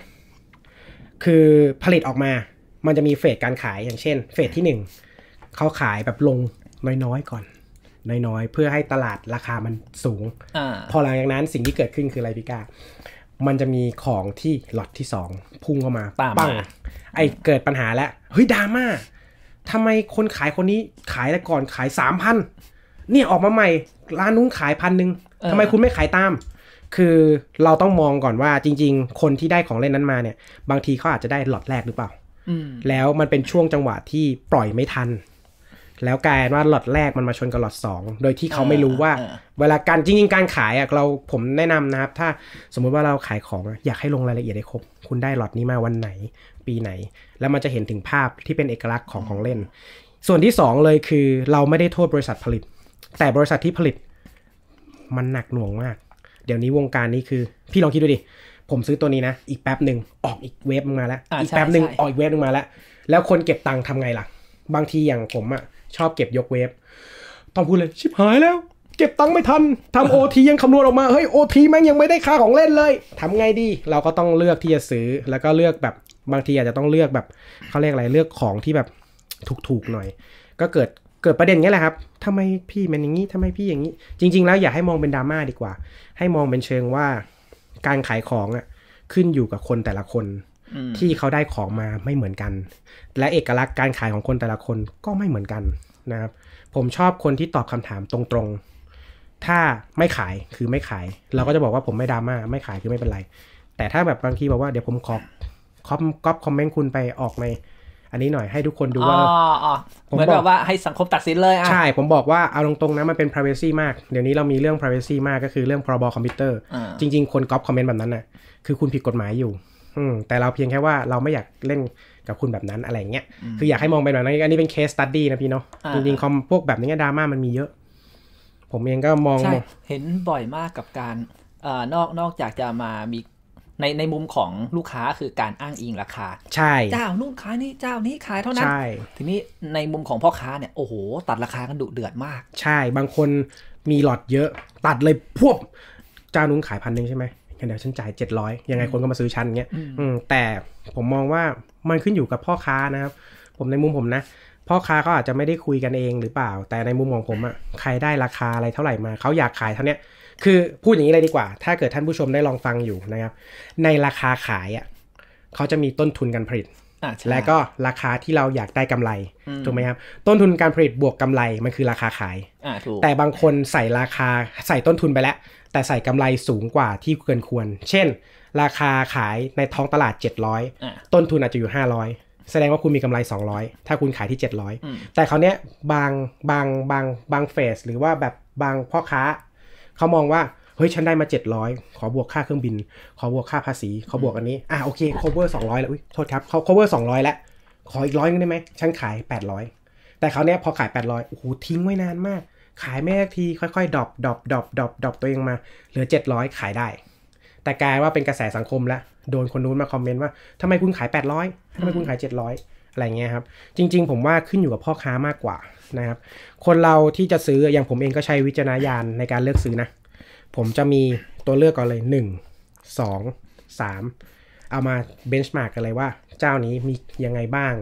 คือผลิตออกมา มันจะมีเฟสการขายอย่างเช่นเฟสที่หนึ่งเขาขายแบบลงน้อยๆ ก่อน น้อยๆเพื่อให้ตลาดราคามันสูงอพอหลังจากนั้นสิ่งที่เกิดขึ้นคืออะไรพี่กามันจะมีของที่หลอดที่สองพุ่งเข้ามาปังไอ้เกิดปัญหาแล้ว เฮ้ยดราม่าทำไมคนขายคนนี้ขายแต่ก่อนขายสามพันเนี่ยออกมาใหม่ร้านนู้นขายพันหนึ่งทำไมคุณไม่ขายตาม คือเราต้องมองก่อนว่าจริงๆ คนที่ได้ของเล่นนั้นมาเนี่ย บางทีเขาอาจจะได้หลอดแรกหรือเปล่าแล้วมันเป็นช่วงจังหวะที่ปล่อยไม่ทันแล้วกลายว่าหลอดแรกมันมาชนกับหลอด 2 โดยที่เขาไม่รู้ว่า เวลาการจริงๆ การขายอ่ะเราผมแนะนำนะครับ ถ้าสมมุติว่าเราขายของอยากให้ลงรายละเอียดให้ครบ คุณได้หลอดนี้มาวันไหน ปีไหน แล้วมันจะเห็นถึงภาพที่เป็นเอกลักษณ์ของของเล่น ส่วนที่ 2 เลยคือ เราไม่ได้โทษบริษัทผลิต แต่บริษัทที่ผลิตมันหนักหน่วงมาก เดี๋ยวนี้วงการนี้คือพี่ลองคิดดูดิผมซื้อตัวนี้นะอีกแป๊บหนึ่งออกอีกเว็บมาแล้วอีกแป๊บหนึ่งออกอีกเว็บนึงมาแล้วแล้วคนเก็บตังค์ทำไงล่ะ บางทีอย่างผมอะ่ะชอบเก็บยกเวฟต้องพูดเลยชิบหายแล้ว เก็บตังค์ไม่ทันทำโอทียังคำนวณออกมาเฮ้ยโอทีแม่งยังไม่ได้ค่าของเล่นเลยทำไงดีเราก็ต้องเลือกที่จะซื้อแล้วก็เลือกแบบบางทีอาจจะต้องเลือกแบบเขาเรียกอะไรเลือกของที่แบบถูกๆหน่อย ก็เกิดเกิดประเด็นนี้แหละครับทำไมพี่มันอย่างนี้ทำไมพี่อย่างนี้ จริง ๆ แล้วอย่าให้มองเป็นดราม่าดีกว่าให้มองเป็นเชิงว่าการขายของ อ่ะขึ้นอยู่กับคนแต่ละคนที่เขาได้ของมาไม่เหมือนกัน และเอกลักษณ์การขายของคนแต่ละคนก็ไม่เหมือนกันนะครับ ผมชอบคนที่ตอบคำถามตรงๆ ถ้าไม่ขายคือไม่ขาย เราก็จะบอกว่าผมไม่ดราม่าไม่ขายคือไม่เป็นไร แต่ถ้าแบบบางทีบอกว่าเดี๋ยวผมขอคอปก๊อปคอมเมนต์คุณไปออกในอันนี้หน่อยให้ทุกคนดูว่าเหมือนแบบว่าให้สังคมตัดสินเลยอ่ะใช่ผมบอกว่าเอาตรงๆนะมันเป็น privacy มากเดี๋ยวนี้เรามีเรื่อง privacy มากก็คือเรื่องพรบคอมพิวเตอร์ จริงๆคนก๊อปคอมเมนต์แบบนั้นน่ะคือคุณผิดกฎหมายอยู่อืมแต่เราเพียงแค่ว่าเราไม่อยากเล่นกับคุณแบบนั้นอะไรเงี้ย คืออยากให้มองไปแบบนั้นอันนี้เป็นเคสตัดดี้นะพี่เนาะจริงๆคอมพวกแบบนี้ดราม่ามันมีเยอะ ผมเองก็มองเห็นบ่อยมากกับการอนอกนอกจากจะมามีในในมุมของลูกค้าคือการอ้างอิงราคา ใช่ เจ้านู่นขายนี่เจ้านี้ขายเท่านั้น ใช่ ทีนี้ในมุมของพ่อค้าเนี่ยโอ้โหตัดราคากันดุเดือดมาก ใช่ บางคนมีหลอดเยอะ ตัดเลยพวบเจ้านู้นขายพันหนึ่งใช่ไหมเดี๋ยวฉันจ่ายเจ็ดร้อยยังไงคนก็มาซื้อฉันเงี้ยแต่ผมมองว่ามันขึ้นอยู่กับพ่อค้านะครับ ผมในมุมผมนะ พ่อค้าก็อาจจะไม่ได้คุยกันเองหรือเปล่า แต่ในมุมมองผมอะใครได้ราคาอะไรเท่าไหร่มา เขาอยากขายเท่านี้คือพูดอย่างนี้เลยดีกว่า ถ้าเกิดท่านผู้ชมได้ลองฟังอยู่นะครับ ในราคาขายอะเขาจะมีต้นทุนการผลิต และก็ราคาที่เราอยากได้กำไร ถูกไหมครับ ต้นทุนการผลิตบวกกำไรมันคือราคาขาย แต่บางคนใส่ราคาใส่ต้นทุนไปแล้วแต่ใส่กำไรสูงกว่าที่เกินควร เช่น ราคาขายในท้องตลาด 700 ต้นทุนอาจจะอยู่ 500 แสดงว่าคุณมีกำไร 200 ถ้าคุณขายที่ 700 แต่เขาเนี้ยบางบางบางบางเฟสหรือว่าแบบบางพ่อค้า เขามองว่า เฮ้ย ฉันได้มา 700 ขอบวกค่าเครื่องบิน ขอบวกค่าภาษี ขอบวกอันนี้ อ่ะโอเค cover 200 แล้วอุ้ยโทษครับเขา cover 200แล้ว ขออีกร้อยนึงได้ไหมฉันขาย800แต่เขาเนี้ยพอขาย800โอ้โหทิ้งไว้นานมากขายไม่ได้ที ค่อยๆดอปดอปดอปดอปดอปตัวเองมา เหลือ 700 ขายได้ แต่กลายว่าเป็นกระแสสังคมแล้วโดนคนนู้นมาคอมเมนต์ว่าทำไมคุณขาย 800ทำไมคุณขาย 700 อะไรเงี้ยครับ จริงๆ ผมว่าขึ้นอยู่กับพ่อค้ามากกว่านะครับคนเราที่จะซื้ออย่างผมเองก็ใช้วิจารณญาณในการเลือกซื้อนะ ผมจะมีตัวเลือกก่อนเลย 1 2 3 เอามาเบนช์มาร์กกันเลยว่า เจ้านี้มียังไงบ้าง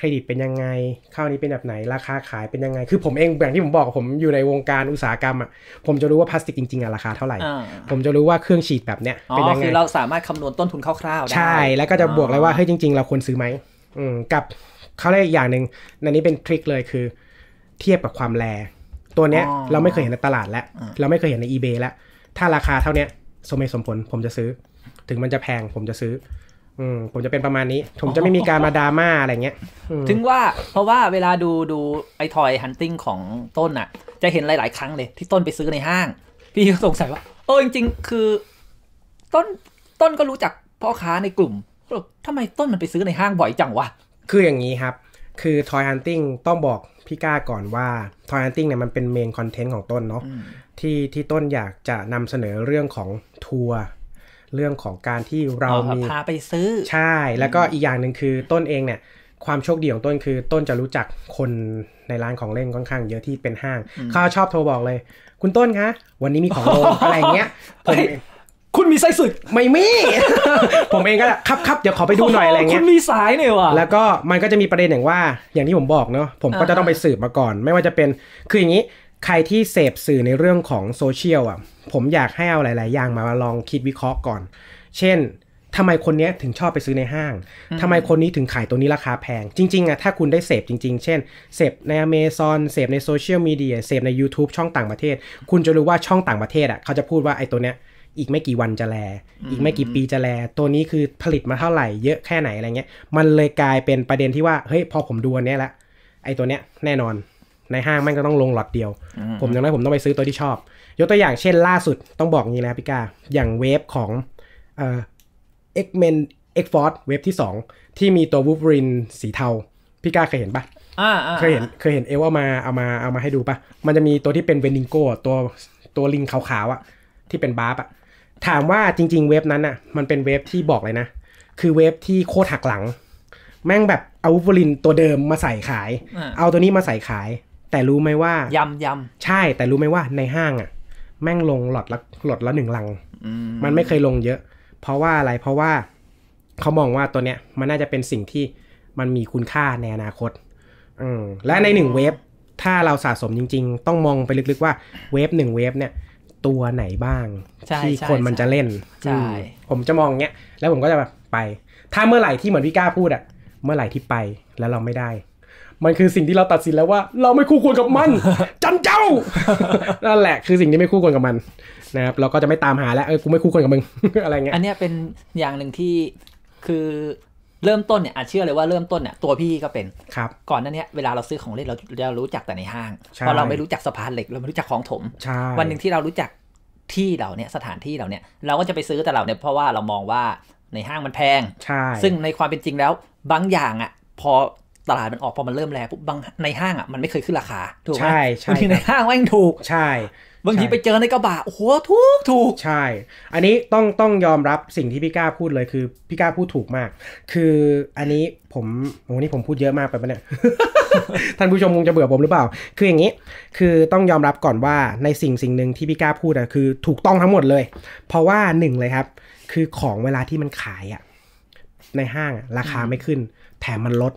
เครดิตเป็นยังไงข้าวนี้เป็นแบบไหน ราคาขายเป็นยังไง คือผมเองอย่างที่ผมบอกผมอยู่ในวงการอุตสาหกรรมอ่ะผมจะรู้ว่าพลาสติกจริงๆอ่ะราคาเท่าไหร่ ผมจะรู้ว่าเครื่องฉีดแบบเนี้ยเป็นยังไงคือเราสามารถคำนวณต้นทุนคร่าวๆได้ ใช่ แล้วก็จะบวกเลยว่าเฮ้ยจริง ๆ เราควรซื้อไหมกับเขาเรียกอย่างหนึ่งอันนี้เป็นทริคเลยคือ เทียบกับความแรตัวเนี้ย เราไม่เคยเห็นในตลาดแล้ว เราไม่เคยเห็นใน eBay แล้ว ถ้าราคาเท่าเนี้ยสมเหตุสมผลผมจะซื้อ ถึงมันจะแพง ผมจะซื้อผมจะเป็นประมาณนี้ ผมจะไม่มีการมาดราม่าอะไรเงี้ยถึงว่าเพราะว่าเวลาดูดูไอ้ทอยฮันติงของต้นอ่ะ จะเห็นหลายๆครั้งเลย ที่ต้นไปซื้อในห้าง พี่ก็สงสัยว่า เออจริง ๆ คือต้นต้นก็รู้จักพ่อค้าในกลุ่มทำไมต้นมันไปซื้อในห้างบ่อยจังวะคืออย่างนี้ครับ คือทอยฮันติงต้องบอกพี่ก้าก่อนว่าทอยฮันติงเนี่ยมันเป็นเมนคอนเทนต์ของต้นเนาะที่ที่ต้นอยากจะนำเสนอเรื่องของทัวร์เรื่องของการที่เรามีพาไปซื้อ ใช่แล้วก็อีกอย่างหนึ่งคือต้นเองเนี่ย ความโชคดีของต้นคือ ต้นจะรู้จักคนในร้านของเล่นค่อนข้างเยอะที่เป็นห้างเขาชอบโทรบอกเลย คุณต้นคะวันนี้มีของโลอะไรเงี้ยผมคุณมีไส้สุดไม่มี ผมเองก็ครับครับเดี๋ยวขอไปดูหน่อยอะไรเงี้ยคุณมีสายเนี่ยวะแล้วก็มันก็จะมีประเด็นอย่างว่า อย่างที่ผมบอกเนาะผมก็จะต้องไปสืบมาก่อน ไม่ว่าจะเป็นคืออย่างนี้ใครที่เสพสื่อในเรื่องของโซเชียลอ่ะ ผมอยากให้เอาหลาย ๆ อย่างมาลองคิดวิเคราะห์ก่อน เช่นทำไมคนนี้ถึงชอบไปซื้อในห้างทำไมคนนี้ถึงขายตัวนี้ราคาแพง จริงๆอะถ้าคุณได้เสพจริงๆ เช่น เสพในอเมซอนเสพในโซเชียลมีเดีย เสพใน YouTube ช่องต่างประเทศ คุณจะรู้ว่าช่องต่างประเทศอะเขาจะพูดว่าไอ้ตัวเนี้ย อีกไม่กี่วันจะแล อีกไม่กี่ปีจะแล ตัวนี้คือผลิตมาเท่าไหร่ เยอะแค่ไหนอะไรเงี้ย มันเลยกลายเป็นประเด็นที่ว่า เฮ้ย พอผมดูอันนี้ละไอ้ตัวเนี้ยแน่นอนในห้างแม่งก็ต้องลงหลอดเดียว ผมอย่างน้อยผมต้องไปซื้อตัวที่ชอบ ยกตัวอย่างเช่นล่าสุดต้องบอกงี้นะพี่กาอย่างเวฟของเอ็กเมนเอ็กฟอร์ดเวฟที่ 2 ที่มีตัววูฟรินสีเทาพี่กาเคยเห็นปะเคยเห็นเคยเห็นเอลเอามาเอามาเอามาให้ดูปะ มันจะมีตัวที่เป็นเวนิงโก้ตัวตัวลิงขาวๆอ่ะ ที่เป็นบาร์บอ่ะ ถามว่าจริงๆเวฟนั้นอ่ะมันเป็นเวฟที่บอกเลยนะ คือเวฟที่โคตรหักหลัง แม่งแบบเอาวูฟรินตัวเดิมมาใส่ขาย เอาตัวนี้มาใส่ขายแต่รู้ไหมว่ายำยำใช่ แต่รู้ไหมว่าในห้างอ่ะ แม่งลงหลอดละหลอดละหนึ่งลัง มันไม่เคยลงเยอะ เพราะว่าอะไรเพราะว่าเขามองว่าตัวเนี้ยมันน่าจะเป็นสิ่งที่มันมีคุณค่าในอนาคตอืมและในหนึ่งเวฟถ้าเราสะสมจริง ๆ ต้องมองไปลึก ๆ ว่าเวฟหนึ่งเวฟเนี่ย ตัวไหนบ้างที่คนมันจะเล่นใช่ผมจะมองเงี้ยแล้วผมก็จะแบบไป ถ้าเมื่อไหร่ที่เหมือนพี่ก้าพูดอะเมื่อไหร่ที่ไปแล้วเราไม่ได้มันคือสิ่งที่เราตัดสินแล้วว่า เราไม่คู่ควรกับมันจันเจ้านั่นแหละ คือสิ่งที่ไม่คู่ควรกับมันนะครับเราก็จะไม่ตามหาแล้วเออกูไม่คู่ควรกับมึงอะไรเงี้ยอันนี้เป็นอย่างหนึ่งที่คือเริ่มต้นเนี่ยอาจเชื่อเลยว่าเริ่มต้นเนี่ยตัวพี่ก็เป็นครับ ก่อนนั้นเนี่ยเวลาเราซื้อของเล่นเราเรารู้จักแต่ในห้างเพราะเราไม่รู้จักสะพานเหล็กเราไม่รู้จักของถมวันหนึ่งที่เรารู้จักที่เราเนี่ยสถานที่เราเนี่ยเราก็จะไปซื้อแต่เราเนี่ยเพราะว่าเรามองว่าในห้างมันแพง ซึ่งในความเป็นจริงแล้วบางอย่างอ่ะพอตลาดมันออกพอมันเริ่มแรงปุ๊บบางในห้างอ่ะมันไม่เคยขึ้นราคา ถูกไหมใช่บางทีในห้างแม่งถูกใช่บางทีไปเจอในกระบะโอ้โหถูกถูกใช่อันนี้ต้องต้องยอมรับสิ่งที่พี่ก้าพูดเลย คือพี่ก้าพูดถูกมาก คืออันนี้ผมโอ้นี่ผมพูดเยอะมากไปปะเนี่ยท่านผู้ชมคงจะเบื่อผมหรือเปล่า คืออย่างนี้คือต้องยอมรับก่อนว่าในสิ่งสิ่งหนึ่งที่พี่ก้าพูดอะคือถูกต้องทั้งหมดเลย เพราะว่าหนึ่งเลยครับ คือของเวลาที่มันขายอะในห้างราคาไม่ขึ้น แถมมันลด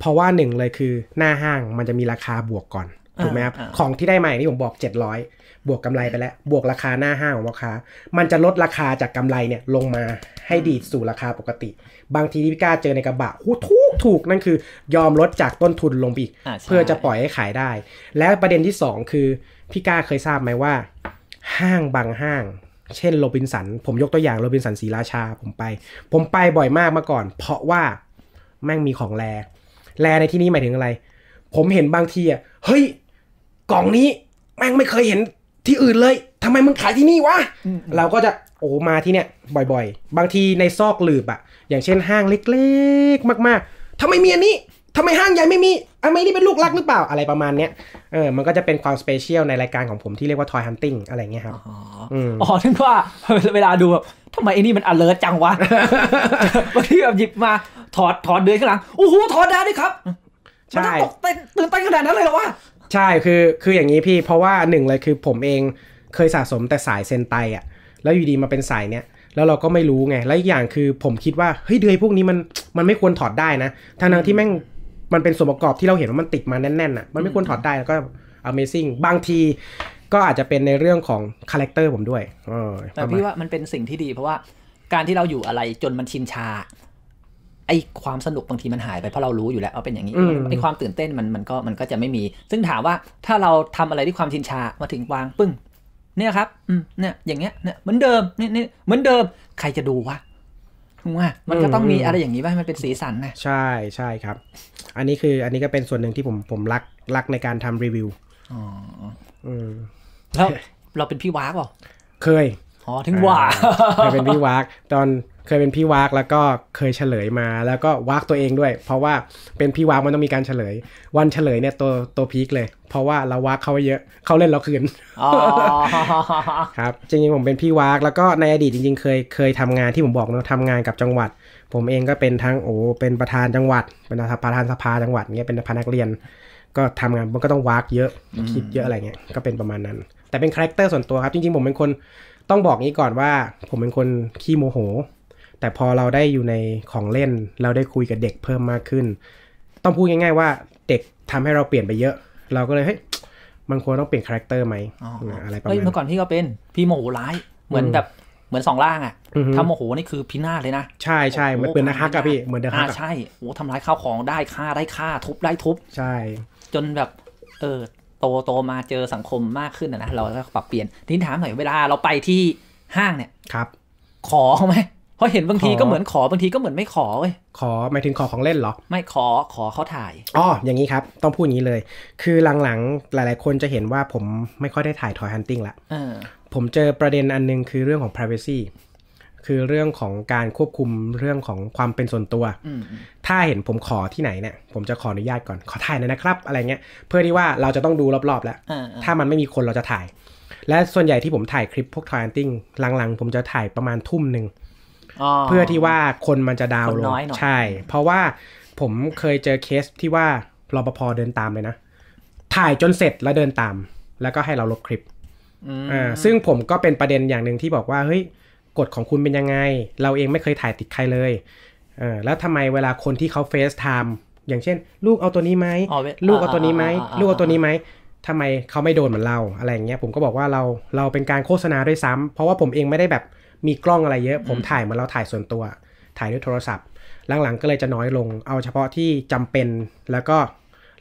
เพราะว่าหนึ่งเลยคือหน้าห้างมันจะมีราคาบวกก่อนถูกไหมครับของที่ได้มาอย่างที่ผมบอก 700 บวกกำไรไปแล้วบวกราคาหน้าห้างของลูกค้ามันจะลดราคาจากกำไรเนี่ยลงมาให้ดีดสู่ราคาปกติ บางทีที่พี่กาเจอในกระบะหูทุกถูกนั่นคือยอมลดจากต้นทุนลงอีกเพื่อจะปล่อยให้ขายได้ แล้วประเด็นที่ 2 คือพี่กาเคยทราบไหมว่า ห้างบางห้าง เช่นโรบินสันผมยกตัวอย่างโรบินสันศรีราชาผมไป ผมไปบ่อยมากมาก่อน เพราะว่าแม่งมีของแรแลในที่นี้หมายถึงอะไร ผมเห็นบางทีอ่ะเฮ้ย กล่องนี้ แม่งไม่เคยเห็นที่อื่นเลย ทำไมมึงขายที่นี่วะ เราก็จะโอ้มาที่เนี่ย บ่อยๆ บางทีในซอกหลืบอ่ะอย่างเช่นห้างเล็กๆ มากๆทำไมมีอันนี้ทำไมห้างใหญ่ไม่มีอันนี้เป็นลูกรักหรือเปล่าอะไรประมาณเนี้ยเออมันก็จะเป็นความสเปเชียลในรายการของผมที่เรียกว่าทอยฮันติ n งอะไรเงี้ยครับอ๋อถึงว่าเวลาดูแบบทำไมไอ้นี่มันอเลิร์จังวะบางทีแบบหยิบมาถอดถอดเดือยข้างหลังโอ้โหถอดได้ด้วยครับ มันต้องตกตื่นเต้นขนาดนั้นเลยเหรอวะใช่ คือ คืออย่างนี้พี่ เพราะว่าหนึ่งเลยคือผมเองเคยสะสมแต่สายเซนไตอ่ะ แล้วอยู่ดีมาเป็นสายเนี้ย แล้วเราก็ไม่รู้ไง และอีกอย่างคือผมคิดว่า เฮ้ยเดือยพวกนี้มันมันไม่ควรถอดได้นะ ทางทางที่แม่งมันเป็นส่วนประกอบที่เราเห็นว่ามันติดมาแน่นๆอ่ะ มันไม่ควรถอดได้แล้วก็ Amazing บางทีก็อาจจะเป็นในเรื่องของคาแรคเตอร์ผมด้วยแต่พี่ว่ามันเป็นสิ่งที่ดี เพราะว่าการที่เราอยู่อะไรจนมันชินชาไอความสนุกบางทีมันหายไปเพราะเรารู้อยู่ แล้วว่าเป็นอย่างนี้ไอความตื่นเต้นมันมันก็มันก็จะไม่มี ซึ่งถามว่าถ้าเราทำอะไรที่ความชินชามาถึงวางปึ้งเนี่ยครับเนี่ยอย่างเงี้ยเนี่ยเหมือนเดิมเนี่ยเนี่ยเหมือนเดิมใครจะดูวะูกไหมมันก็ต้องมีอะไรอย่างนี้ว่ามันเป็นสีสันนะใช่ใช่ครับ อันนี้คืออันนี้ก็เป็นส่วนหนึ่งที่ผมผมรักรักในการทำรีวิวอ๋ออืมแล้วเราเป็นพี่วากเปล่าเคยอ๋อถึงวากเคยเป็นพี่วากตอนเคยเป็นพี่วากแล้วก็เคยเฉลยมา แล้วก็วากตัวเองด้วย เพราะว่าเป็นพี่วากมันต้องมีการเฉลย วันเฉลยเนี่ยตัวตัวพีคเลยเพราะว่าเราวากเขาเยอะเขาเล่นเราคืนครับจริงๆผมเป็นพี่วากแล้วก็ในอดีตจริงๆเคยเคยทำงานที่ผมบอกเนาะทำงานกับจังหวัด ผมเองก็เป็นทั้งโอ้เป็นประธานจังหวัดเป็นประธานสภาจังหวัดเงี้ยเป็นพนนักเรียนก็ทำงานมันก็ต้องวากเยอะคิดเยอะอะไรเงี้ยก็เป็นประมาณนั้นแต่เป็นคาแรคเตอร์ส่วนตัวครับ จริง ๆ ผมเป็นคนต้องบอกนี้ก่อนว่าผมเป็นคนขี้โมโห แต่พอเราได้อยู่ในของเล่น เราได้คุยกับเด็กเพิ่มมากขึ้น ต้องพูดง่ายๆว่าเด็กทำให้เราเปลี่ยนไปเยอะ เราก็เลยเฮ้ยมันควรต้องเปลี่ยนคาแรคเตอร์ไหมอะไรประมาณนี้เมื่อก่อนพี่ก็เป็นพี่โมโหร้ายเหมือนแบบ เหมือนสองล่างอ่ะทำโมโหนี่คือพินาศเลยนะ ใช่ใช่เหมือนเป็นนะฮักอะพี่เหมือนเดอะฮักใช่โอ้ทำร้ายข้าวของได้ฆ่าได้ฆ่า ทุบได้ทุบใช่ จนแบบเออโตโตมาเจอสังคมมากขึ้นนะเราก็ปรับเปลี่ยนทีนถามหน่อยเวลาเราไปที่ห้างเนี่ยครับ ขอไหมเพราะเห็นบางทีก็เหมือนขอ บางทีก็เหมือนไม่ขอเว้ยขอหมายถึงขอของเล่นเหรอ ไม่ขอขอเขาถ่ายอ๋ออย่างนี้ครับ ต้องพูดอย่างนี้เลย คือหลังๆ หลายๆ คนจะเห็นว่าผมไม่ค่อยได้ถ่ายทอยฮันติงละผมเจอประเด็นอันนึงคือเรื่องของ privacy คือเรื่องของการควบคุมเรื่องของความเป็นส่วนตัวถ้าเห็นผมขอที่ไหนเนี่ยผมจะขออนุญาตก่อนขอถ่ายหน่อยนะครับ อะไรเงี้ยเพื่อที่ว่าเราจะต้องดูรอบๆ แล้วถ้ามันไม่มีคนเราจะถ่าย และส่วนใหญ่ที่ผมถ่ายคลิปพวกทรายติ้งหลังๆ ผมจะถ่ายประมาณทุ่มหนึ่งเพื่อที่ว่าคนมันจะดาวลงใช่ เพราะว่าผมเคยเจอเคสที่ว่ารปภเดินตามเลยนะถ่ายจนเสร็จแล้วเดินตาม แล้วก็ให้เราลบคลิปอ่าซึ่งผมก็เป็นประเด็นอย่างหนึ่งที่บอกว่าเฮ้ยกฎของคุณเป็นยังไง เราเองไม่เคยถ่ายติดใครเลยเออแล้วทำไมเวลาคนที่เขาเฟซไทม์อย่างเช่นลูกเอาตัวนี้ไหม ลูกเอาตัวนี้ไหม ลูกเอาตัวนี้ไหมทำไมเขาไม่โดนเหมือนเราอะไรอย่างเงี้ย ผมก็บอกว่าเราเราเป็นการโฆษณาด้วยซ้ำ เพราะว่าผมเองไม่ได้แบบมีกล้องอะไรเยอะ ผมถ่ายเหมือนเราถ่ายส่วนตัว ถ่ายด้วยโทรศัพท์ หลังๆก็เลยจะน้อยลง เอาเฉพาะที่จำเป็น แล้วก็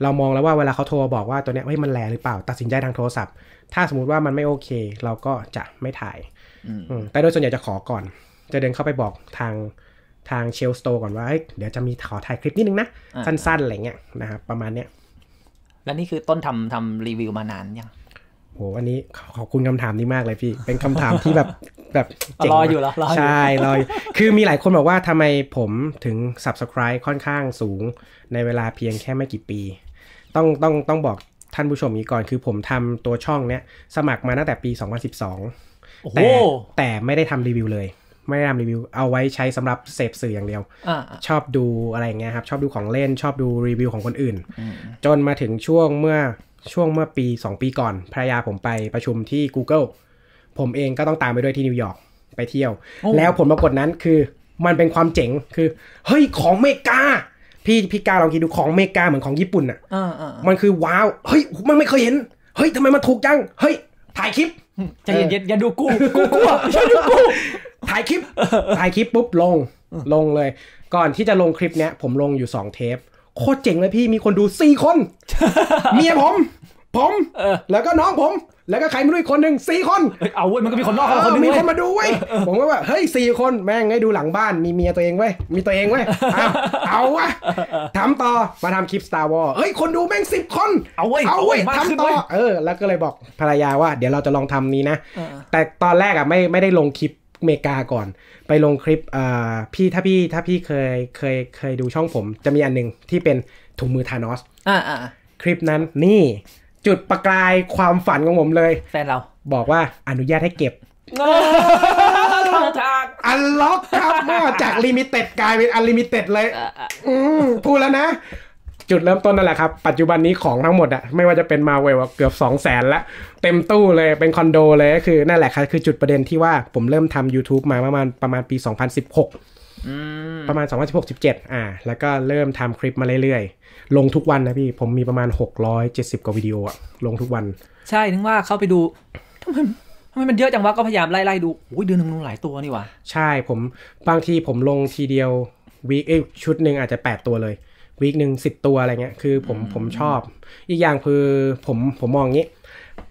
เรามองแล้วว่าเวลาเขาโทรบอกว่าตัวเนี้ยเฮ้ย มันแลหรือเปล่า ตัดสินใจทางโทรศัพท์ ถ้าสมมติว่ามันไม่โอเค เราก็จะไม่ถ่ายแต่โดยส่วนใหญ่จะขอก่อน จะเดินเข้าไปบอกทางทางเชลสโตก่อนว่า เดี๋ยวจะมีขอถ่ายคลิปนิดนึงนะ สั้นๆ อะไรเงี้ยนะครับ ประมาณเนี้ย แล้วนี่คือต้นทำทำรีวิวมานานยังโห อันนี้ขอบคุณคำถามนี้มากเลยพี่ เป็นคำถามที่แบบแบบเจ๋งรออยู่แล้วใช่รอย คือมีหลายคนบอกว่าทำไมผมถึง subscribe ค่อนข้างสูงในเวลาเพียงแค่ไม่กี่ปี ต้องต้องต้องบอกท่านผู้ชมนี้ก่อนคือผมทำตัวช่องเนี้ย สมัครมาตั้งแต่ปี2012แต่แต่ไม่ได้ทำรีวิวเลย ไม่ได้ทำรีวิวเอาไว้ใช้สำหรับเสพสื่ออย่างเดียวอชอบดูอะไรอย่างเงี้ยครับ ชอบดูของเล่นชอบดูรีวิวของคนอื่น จนมาถึงช่วงเมื่อช่วงเมื่อปี 2 ปีก่อนภรรยาผมไปประชุมที่ Google ผมเองก็ต้องตามไปด้วยที่นิวยอร์กไปเที่ยว แล้วผลปรากฏนั้นคือมันเป็นความเจ๋ง คือ เฮ้ยของเมกาพี่พี่กาลองคิดดูของเมกาเหมือนของญี่ปุ่นอ่ะมันคือว้าวเฮ้ยมันไม่เคยเห็นเฮ้ยทำไมมันถูกจังเฮ้ย ถ่ายคลิปจะเย็นๆอย่าดูกู กูกลัวอย่าดูกู ถ่ายคลิป ถ่ายคลิปปุ๊บ ลง ลงเลย ก่อนที่จะลงคลิปเนี้ย ผมลงอยู่สองเทป โคตรเจ๋งเลยพี่ มีคนดูสี่คน เมียผมผมแล้วก็น้องผม แล้วก็ใครไม่รู้อีกคนหนึ่งสี่คนเอาเว้ยมันก็มีคนนอกเข้ามาคนนึงมีคนมาดูเว้ยผมก็ว่าเฮ้ยสี่คนแม่งให้ดูหลังบ้าน มีเมียตัวเองเว้ยมีตัวเองเว้ยเอาวะทำต่อมาทำคลิป Star Wars เฮ้ยคนดูแม่งสิบคน เอาเว้ยเอาเว้ยทำต่อเออแล้วก็เลยบอกภรรยาว่าเดี๋ยวเราจะลองทำนี้นะ แต่ตอนแรกอ่ะไม่ไม่ได้ลงคลิปเมกาก่อน ไปลงคลิปอ่าพี่ถ้าพี่ถ้าพี่เคยเคยเคยดูช่องผม จะมีอันหนึ่งที่เป็นถุงมือธานอสอ่าคลิปนั้นนี่จุดประกายความฝันของผมเลย แฟนเราบอกว่าอนุญาตให้เก็บ อันล็อกครับนจากลิมิเต็ดกลายเป็นอันลิมิเต็ดเลยพูดแล้วนะ จุดเริ่มต้นนั่นแหละครับ ปัจจุบันนี้ของทั้งหมดอะไม่ว่าจะเป็นมาเวลเกือบ2 0 0แสนละเต็มตู้เลยเป็นคอนโดเลยก็คือนั่นแหละครับคือจุดประเด็นที่ว่าผมเริ่มทำ YouTube มาประมาณประมาณปี 2016 ประมาณ2016-17 อ่า แล้วก็เริ่มทำคลิปมาเรื่อยๆลงทุกวันนะพี่ ผมมีประมาณ 670กว่าวิดีโออะลงทุกวัน ใช่ถึงว่าเข้าไปดูทำไมทำไมมันเยอะจังวะก็พยายามไล่ไล่ดูโอ้ยเดือนหนึ่งลงหลายตัวนี่วะใช่ผมบางทีผมลงทีเดียววีคเอชุดหนึ่งอาจจะ 8 ตัวเลยวีคหนึ่งสิบตัวอะไรเงี้ยคือผมผมชอบ อีกอย่างคือผมผมมองงี้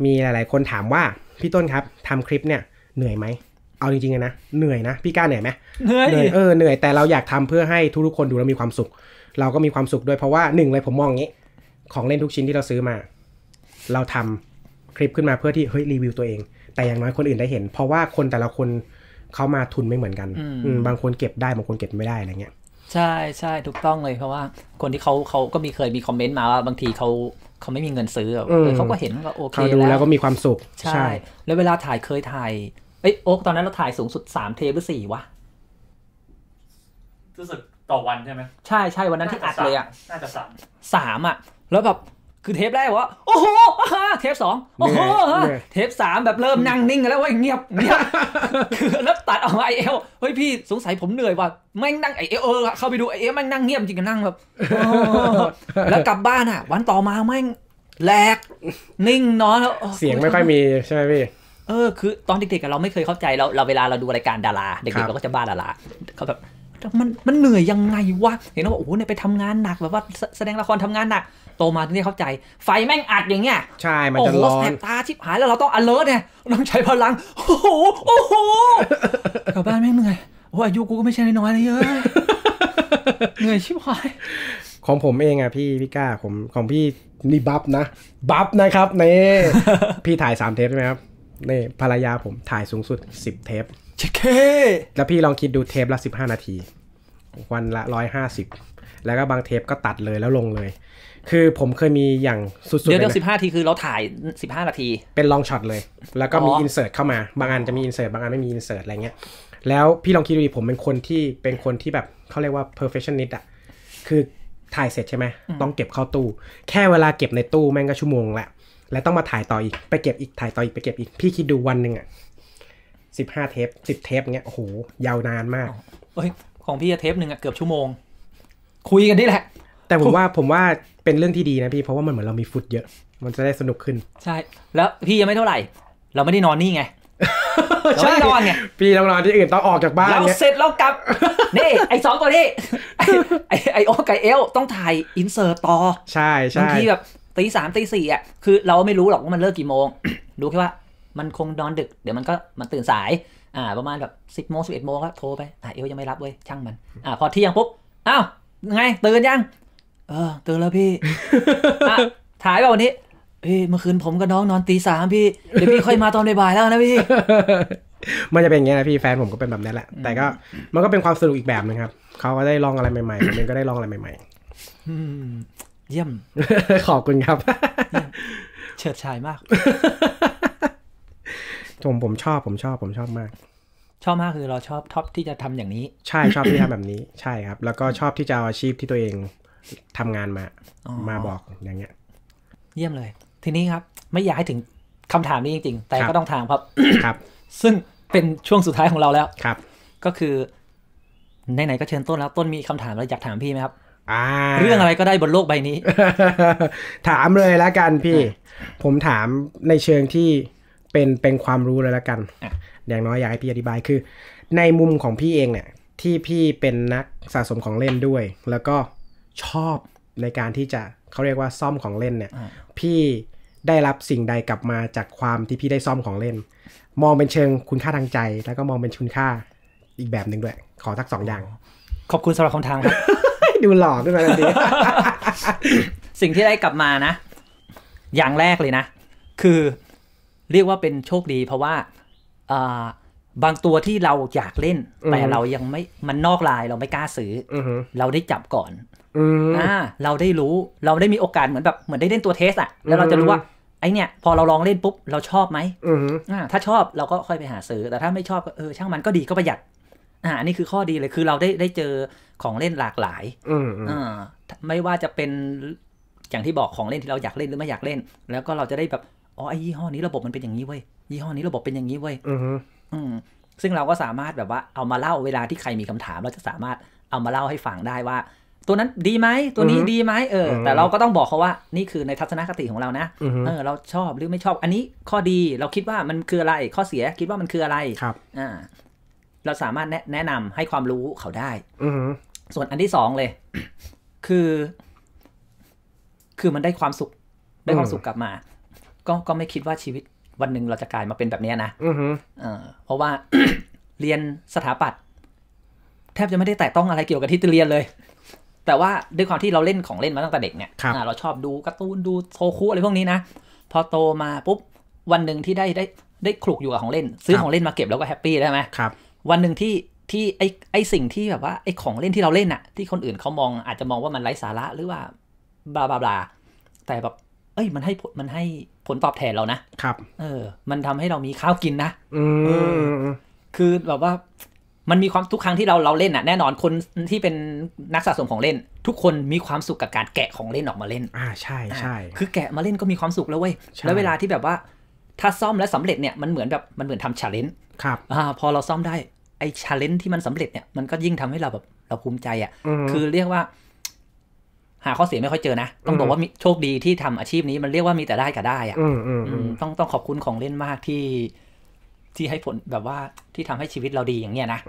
มีหลายๆ คนถามว่า พี่ต้นครับ ทำคลิปเนี่ยเหนื่อยไหมเอาจริงๆนะเหนื่อยนะพี่กล้าเหนื่อยไหมเหนื่อยเออเหนื่อยแต่เราอยากทำเพื่อให้ทุกๆคนดูแล้วมีความสุขเราก็มีความสุขด้วยเพราะว่าหนึ่งเลยผมมองอย่างนี้ของเล่นทุกชิ้นที่เราซื้อมา เราทำคลิปขึ้นมาเพื่อที่เฮ้ยรีวิวตัวเอง แต่อย่างน้อยคนอื่นได้เห็น เพราะว่าคนแต่ละคนเขามาทุนไม่เหมือนกันบางคนเก็บได้บางคนเก็บไม่ได้อะไรเงี้ย ใช่ใช่ถูกต้องเลย เพราะว่าคนที่เขาเขาก็มีเคยมีคอมเมนต์มาว่าบางทีเขาเขาไม่มีเงินซื้อเขาก็เห็นว่าโอเคแล้วเขาดูแล้วก็มีความสุขใช่ แล้วเวลาถ่ายเคยถ่ายเอ้ยโอ๊กตอนนั้นเราถ่ายสูงสุดสามเทปหรือสี่วะรู้สึกต่อวันใช่ไหมใช่ใช่วันนั้นที่อัดเลยอ่ะน่าจะสามสามอ่ะแล้วแบบ คือเทปแรกวะโอ้โหเทปสองโอ้โหเทปสามแบบเริ่ม นั่งนิ่งแล้วว่าเงียบเงียบ คือแล้วตัดออกมาไอเอลเฮ้ยพี่สงสัยผมเหนื่อยว่ะแม่งนั่งไอเอลเอเข้าไปดูไอเอลแม่งนั่งเงียบ จริงกันนั่งแบบแล้วกลับบ้านอ่ะ วันต่อมาแม่งแหลกนิ่งนอนแล้วเสียงไม่ค่อยมีใช่ไหมพี่เออคือตอนเด็กๆเราไม่เคยเข้าใจเราเราเวลาเราดูรายการดาราเด็กๆเราก็จะบ้าดาราเขาแบบมันมันเหนื่อยยังไงวะเห็นว่าโอ้โหเนี่ยไปทำงานหนักแบบว่าแสดงละครทำงานหนักโตมาที่นี่เข้าใจ ไฟแม่งอัดอย่างเงี้ยใช่มันจะร้อนแสบตาชิบหายแล้ว เราต้อง a ล e r t เนี่ยต้องใช้พลังโอ้โหโอ้โหกลับบ้านแม่งเหนื่อยโอ้อายุกูก็ไม่ใช่น้อยเลยเยอะเหนื่อยชิบหายของผมเองอ่ะพี่พี่ก้าผมของพี่นี่บัฟนะบัฟนะครับนี่พี่ถ่ายสามเทปใช่ไหมครับนี่ภรรยาผมถ่ายสูงสุดสิบเทปเชคเคแล้วพี่ลองคิดดูเทปละสิบห้านาที วันละร้อยห้าสิบแล้วก็บางเทปก็ตัดเลยแล้วลงเลย คือผมเคยมีอย่างสุดๆเดี๋ยวเสิบห้าที คือเราถ่ายสิบห้านาที เป็นลองช็อตเลย แล้วก็มีอินเสิร์ตเข้ามาบางอันจะมีอินเสิร์ตบางอันไม่มีอินเสิร์ตอะไรเงี้ย แล้วพี่ลองคิดดูดิผมเป็นคนที่เป็นคนที่แบบเขาเรียกว่า perfectionist อะคือถ่ายเสร็จใช่ไหม ต้องเก็บเข้าตู้แค่เวลาเก็บในตู้แม่งก็ชั่วโมงละแล้วต้องมาถ่ายต่ออีกไปเก็บอีกถ่ายต่ออีกไปเก็บอีกพี่คิดดูวันหนึ่งอะสิบห้าเทปสิบเทปเงี้ย โอ้โห ยาวนานมากเอ้ยของพี่เทปหนึ่งอะเกือบชั่วโมง คุยกันนี่แหละ แต่ผมว่าผมว่าเป็นเรื่องที่ดีนะพี่ เพราะว่ามันเหมือนเรามีฟุตเยอะ มันจะได้สนุกขึ้นใช่ แล้วพี่ยังไม่เท่าไหร่ เราไม่ได้นอนนี่ไงเราไม่นอนไงพี่ต้องนอนที่อื่นต้องออกจากบ้านเราเสร็จเรากลับนี่ไอ้สองตัวนี้ไอ้ไอโอไกเอลต้องถ่ายอินเสิร์ตต่อใช่ใช่บางทีแบบตีสามตีสี่อ่ะคือ เราไม่รู้หรอกว่ามันเลิกกี่โมงรู้แค่ว่ามันคงนอนดึกเดี๋ยวมันก็มันตื่นสายอ่า ประมาณแบบสิบโมงสิบเอ็ดโมงก็โทรไปอ่าเอวยังไม่รับเว้ยช่างมัน อ่าพอเที่ยงปุ๊บอ้าวไงตื่นยังเออตื่นแล้วพี่ถ่ายแบบวันนี้พี่เมื่อคืนผมกับน้องนอนตีสามพี่เดี๋ยวพี่ค่อยมาตอนบ่ายแล้วนะพี่มันจะเป็นอย่างนี้นะพี่แฟนผมก็เป็นแบบนั้นแหละแต่ก็ มันก็เป็นความสนุกอีกแบบนึงครับเขาก็ได้ลองอะไรใหม่ๆผมเองก็ได้ลองอะไรใหม่ๆเยี่ยมขอบคุณครับเฉิดฉายมากผมผมชอบ ผมชอบผมชอบมาก ชอบมากคือเราชอบท็อปที่จะทำอย่างนี้ ใช่ชอบที่ทำแบบนี้ ใช่ครับ แล้วก็ชอบที่จะเอาอาชีพที่ตัวเองทำงานมา มาบอกอย่างเงี้ยเยี่ยมเลยทีนี้ครับไม่อยากให้ถึงคำถามนี้จริงๆ แต่ก็ต้องถามครับครับ ซึ่งเป็นช่วงสุดท้ายของเราแล้ว ครับ ก็คือไหนๆก็เชิญต้นแล้วต้นมีคำถามแล้วอยากถามพี่ไหมครับเรื่องอะไรก็ได้บนโลกใบนี้ ถามเลยแล้วกันพี่ ผมถามในเชิงที่เป็นเป็นความรู้เลยละกันอย่างน้อยอยากให้พี่อธิบายคือ ในมุมของพี่เองเนี่ย ที่พี่เป็นนักสะสมของเล่นด้วย แล้วก็ชอบในการที่จะเขาเรียกว่าซ่อมของเล่นเนี่ย พี่ได้รับสิ่งใดกลับมาจากความที่พี่ได้ซ่อมของเล่น มองเป็นเชิงคุณค่าทางใจ แล้วก็มองเป็นคุณค่าอีกแบบหนึ่งด้วย ขอทักสองอย่างขอบคุณสำหรับคำถามดูหลอกขึ้นมาทันทีสิ่งที่ได้กลับมานะ อย่างแรกเลยนะ คือเรียกว่าเป็นโชคดีเพราะว่า บางตัวที่เราอยากเล่น แต่เรายังไม่มันนอกลายเราไม่กล้าซื้อเราได้จับก่อนอ่าเราได้รู้เราได้มีโอกาส เหมือนแบบเหมือนได้เล่นตัวเทสอะแล้วเราจะรู้ว่า ไอเนี่ย พอเราลองเล่นปุ๊บเราชอบไหมอ่าถ้าชอบเราก็ค่อยไปหาซื้อแต่ถ้าไม่ชอบเออ ช่างมันก็ดีก็ประหยัดอ่านี่คือข้อดีเลยคือเราได้ได้เจอของเล่นหลากหลายอ่าไม่ว่าจะเป็นอย่างที่บอกของเล่นที่เราอยากเล่นหรือไม่อยากเล่นแล้วก็เราจะได้แบบอ๋อไอ้ยี่ห้อนี้ระบบมันเป็นอย่างนี้เว้ยยี่ห้อนี้ระบบเป็นอย่างนี้เว้ยอืมซึ่งเราก็สามารถแบบว่าเอามาเล่าเวลาที่ใครมีคำถาม เราจะสามารถเอามาเล่าให้ฟังได้ว่า ตัวนั้นดีไหมตัวนี้ดีไหมเออ แต่เราก็ต้องบอกเขาว่านี่คือในทัศนคติของเรานะเออเรา ชอบหรือไม่ชอบ อันนี้ข้อดี เราคิดว่ามันคืออะไร ข้อเสีย คิดว่ามันคืออะไรครับอ่า เราสามารถแนะนำให้ความรู้เขาได้ อืส่วนอันที่สองเลย คือ คือมันได้ความสุข ได้ความสุขกลับมาก็ก็ไม่คิดว่าชีวิตวันหนึ่งเราจะกลายมาเป็นแบบนี้นะเออเพราะว่าเรียนสถาปัตย์แทบจะไม่ได้แตะต้องอะไรเกี่ยวกับที่เรียนเลย แต่ว่าด้วยความที่เราเล่นของเล่นมาตั้งแต่เด็กเนี่ยเราชอบดูการ์ตูน ดูโซคุอะไรพวกนี้นะ พอโตมา ปุ๊บ วันหนึ่งที่ได้ได้ได้คลุกอยู่กับของเล่น ซื้อของเล่นมาเก็บแล้วก็แฮปปี้ได้ไหมครับ วันหนึ่งที่ที่ไอไอสิ่งที่แบบว่าไอของเล่นที่เราเล่นอะที่คนอื่นเขามองอาจจะมองว่ามันไร้สาระหรือว่าบลาบลาแต่แบบเอ้ยมันให้ผลมันให้ผลตอบแทนเรานะครับเออมันทำให้เรามีข้าวกินนะอืมคือแบบว่า มันมีความทุกครั้งที่เราเราเล่นอ่ะ แน่นอนคนที่เป็นนักสะสมของเล่น ทุกคนมีความสุขกับการแกะของเล่นออกมาเล่น อ่าใช่ใช่คือแกะมาเล่นก็มีความสุขแล้วเว้ยแล้วเวลาที่แบบว่าถ้าซ่อมและสสาเร็จเนี่ยมันเหมือนแบบมันเหมือนทำชาเลนจ์ครับอ่าพอเราซ่อมได้ไอ้ชาเลนจ์ที่มันสำเร็จเนี่ยมันก็ยิ่งทำให้เราแบบเราภูมิใจอ่ะคือเรียกว่าหาข้อเสียไม่ค่อยเจอนะ ต้องบอกว่าโชคดีที่ทำอาชีพนี้มันเรียกว่ามีแต่ได้กับได้อะต้องต้องขอบคุณของเล่นมากที่ที่ให้ผลแบบว่าที่ทำให้ชีวิตเราดีอย่างเงี้ยนะ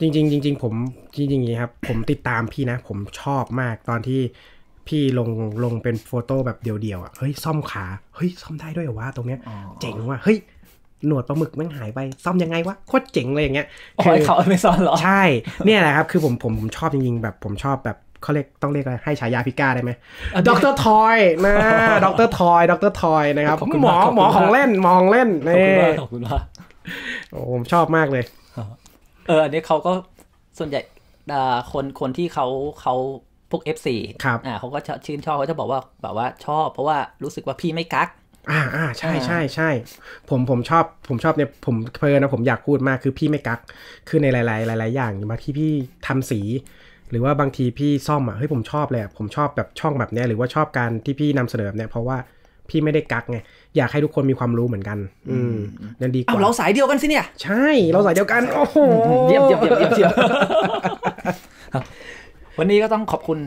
จริงจริงจริงผม จริงจริงครับผมติดตามพี่นะ ผมชอบมากตอนที่พี่ลงลงเป็นโฟโต้แบบเดียวๆอ่ะ เฮ้ยซ่อมขาเฮ้ยซ่อมได้ด้วยวะตรงเนี้ยเจ๋งว่ะเฮ้ยหนวดปลาหมึกมันหายไปซ่อมยังไงวะโคตรเจ๋งเลยอย่างเงี้ยอ๋อเขาไม่ซ่อมหรอ ใช่ เนี่ยแหละครับคือผมผมผมชอบจริง ๆ แบบผมชอบแบบเขาเรียกต้องเรียกอะไรให้ฉายาพิก้าได้ไหมด็อกเตอร์ทอยนะด็อกเตอร์ทอยด็อกเตอร์ทอยนะครับหมอหมอของเล่นหมอของเล่นนี่ขอบคุณมากโอ้ผมชอบมากเลย เอออันนี้เขาก็ส่วนใหญ่คนคนที่เขาเขาพวก F4 ครับอ่าเขาก็ชื่นชอบเขาจะบอกว่าแบบว่า ชอบเพราะว่ารู้สึกว่าพี่ไม่กัก อ่าอ่าใช่ใช่ใช่ ผมผมชอบ ผมชอบเนี่ยผมเพลินนะผมอยากพูดมากคือพี่ไม่กักคือในหลาย ๆ หลาย ๆ อย่างมางที่พี่ทำสีหรือว่าบางทีพี่ซ่อมอ่ะเฮ้ยผมชอบเลยผมชอบแบบช่องแบบเนี้ยหรือว่าชอบการที่พี่นำเสนอเนี้ยเพราะว่าพี่ไม่ได้กักไงอยากให้ทุกคนมีความรู้เหมือนกัน อืมนั่นดีกว่าเราสายเดียวกันสิเนี่ย ใช่เราสายเดียวกัน โอ้โหเยี่ยมเยี่ยมเยี่ยมเยี่ยมวันนี้ก็ต้องขอบคุณ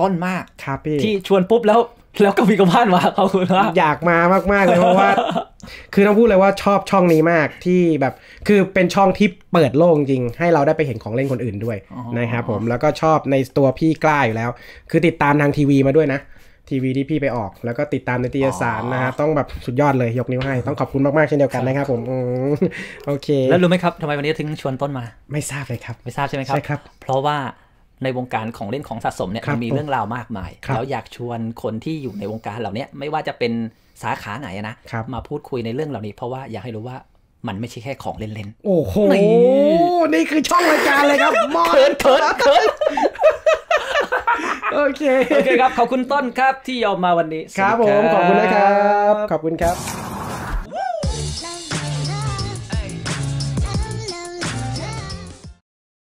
ต้นมากครับพี่ที่ชวนปุ๊บแล้วแล้วก็มีกระพานมาขอบคุณมากอยากมามากๆเลยเพราะว่าคือต้องพูดเลยว่าชอบช่องนี้มากที่แบบคือเป็นช่องที่เปิดโล่งจริงให้เราได้ไปเห็นของเล่นคนอื่นด้วยนะครับผมแล้วก็ชอบในตัวพี่กล้าอยู่แล้ว คือติดตามทางทีวีมาด้วยนะ ทีวีที่พี่ไปออก แล้วก็ติดตามในตีสารนะฮะต้องแบบสุดยอดเลยยกนิ้วให้ ต้องขอบคุณมากๆเช่นเดียวกันนะครับผมโอเค แล้วรู้ไหมครับทำไมวันนี้ถึงชวนต้นมา ไม่ทราบเลยครับไม่ทราบใช่ไหมครับใช่ครับ เพราะว่าในวงการของเล่นของสะสมเนี่ยมันมีเรื่องราวมากมายแล้วอยากชวนคนที่อยู่ในวงการเหล่านี้ไม่ว่าจะเป็นสาขาไหนนะ มาพูดคุยในเรื่องเหล่านี้ เพราะว่าอยากให้รู้ว่ามันไม่ใช่แค่ของเล่นๆโอ้โหนี่คือช่องรายการเลยครับ มอนเขินเขินเขินโอเคโอเคครับขอบคุณต้นครับที่ยอมมาวันนี้ ครับผม ขอบคุณนะครับ ขอบคุณครับ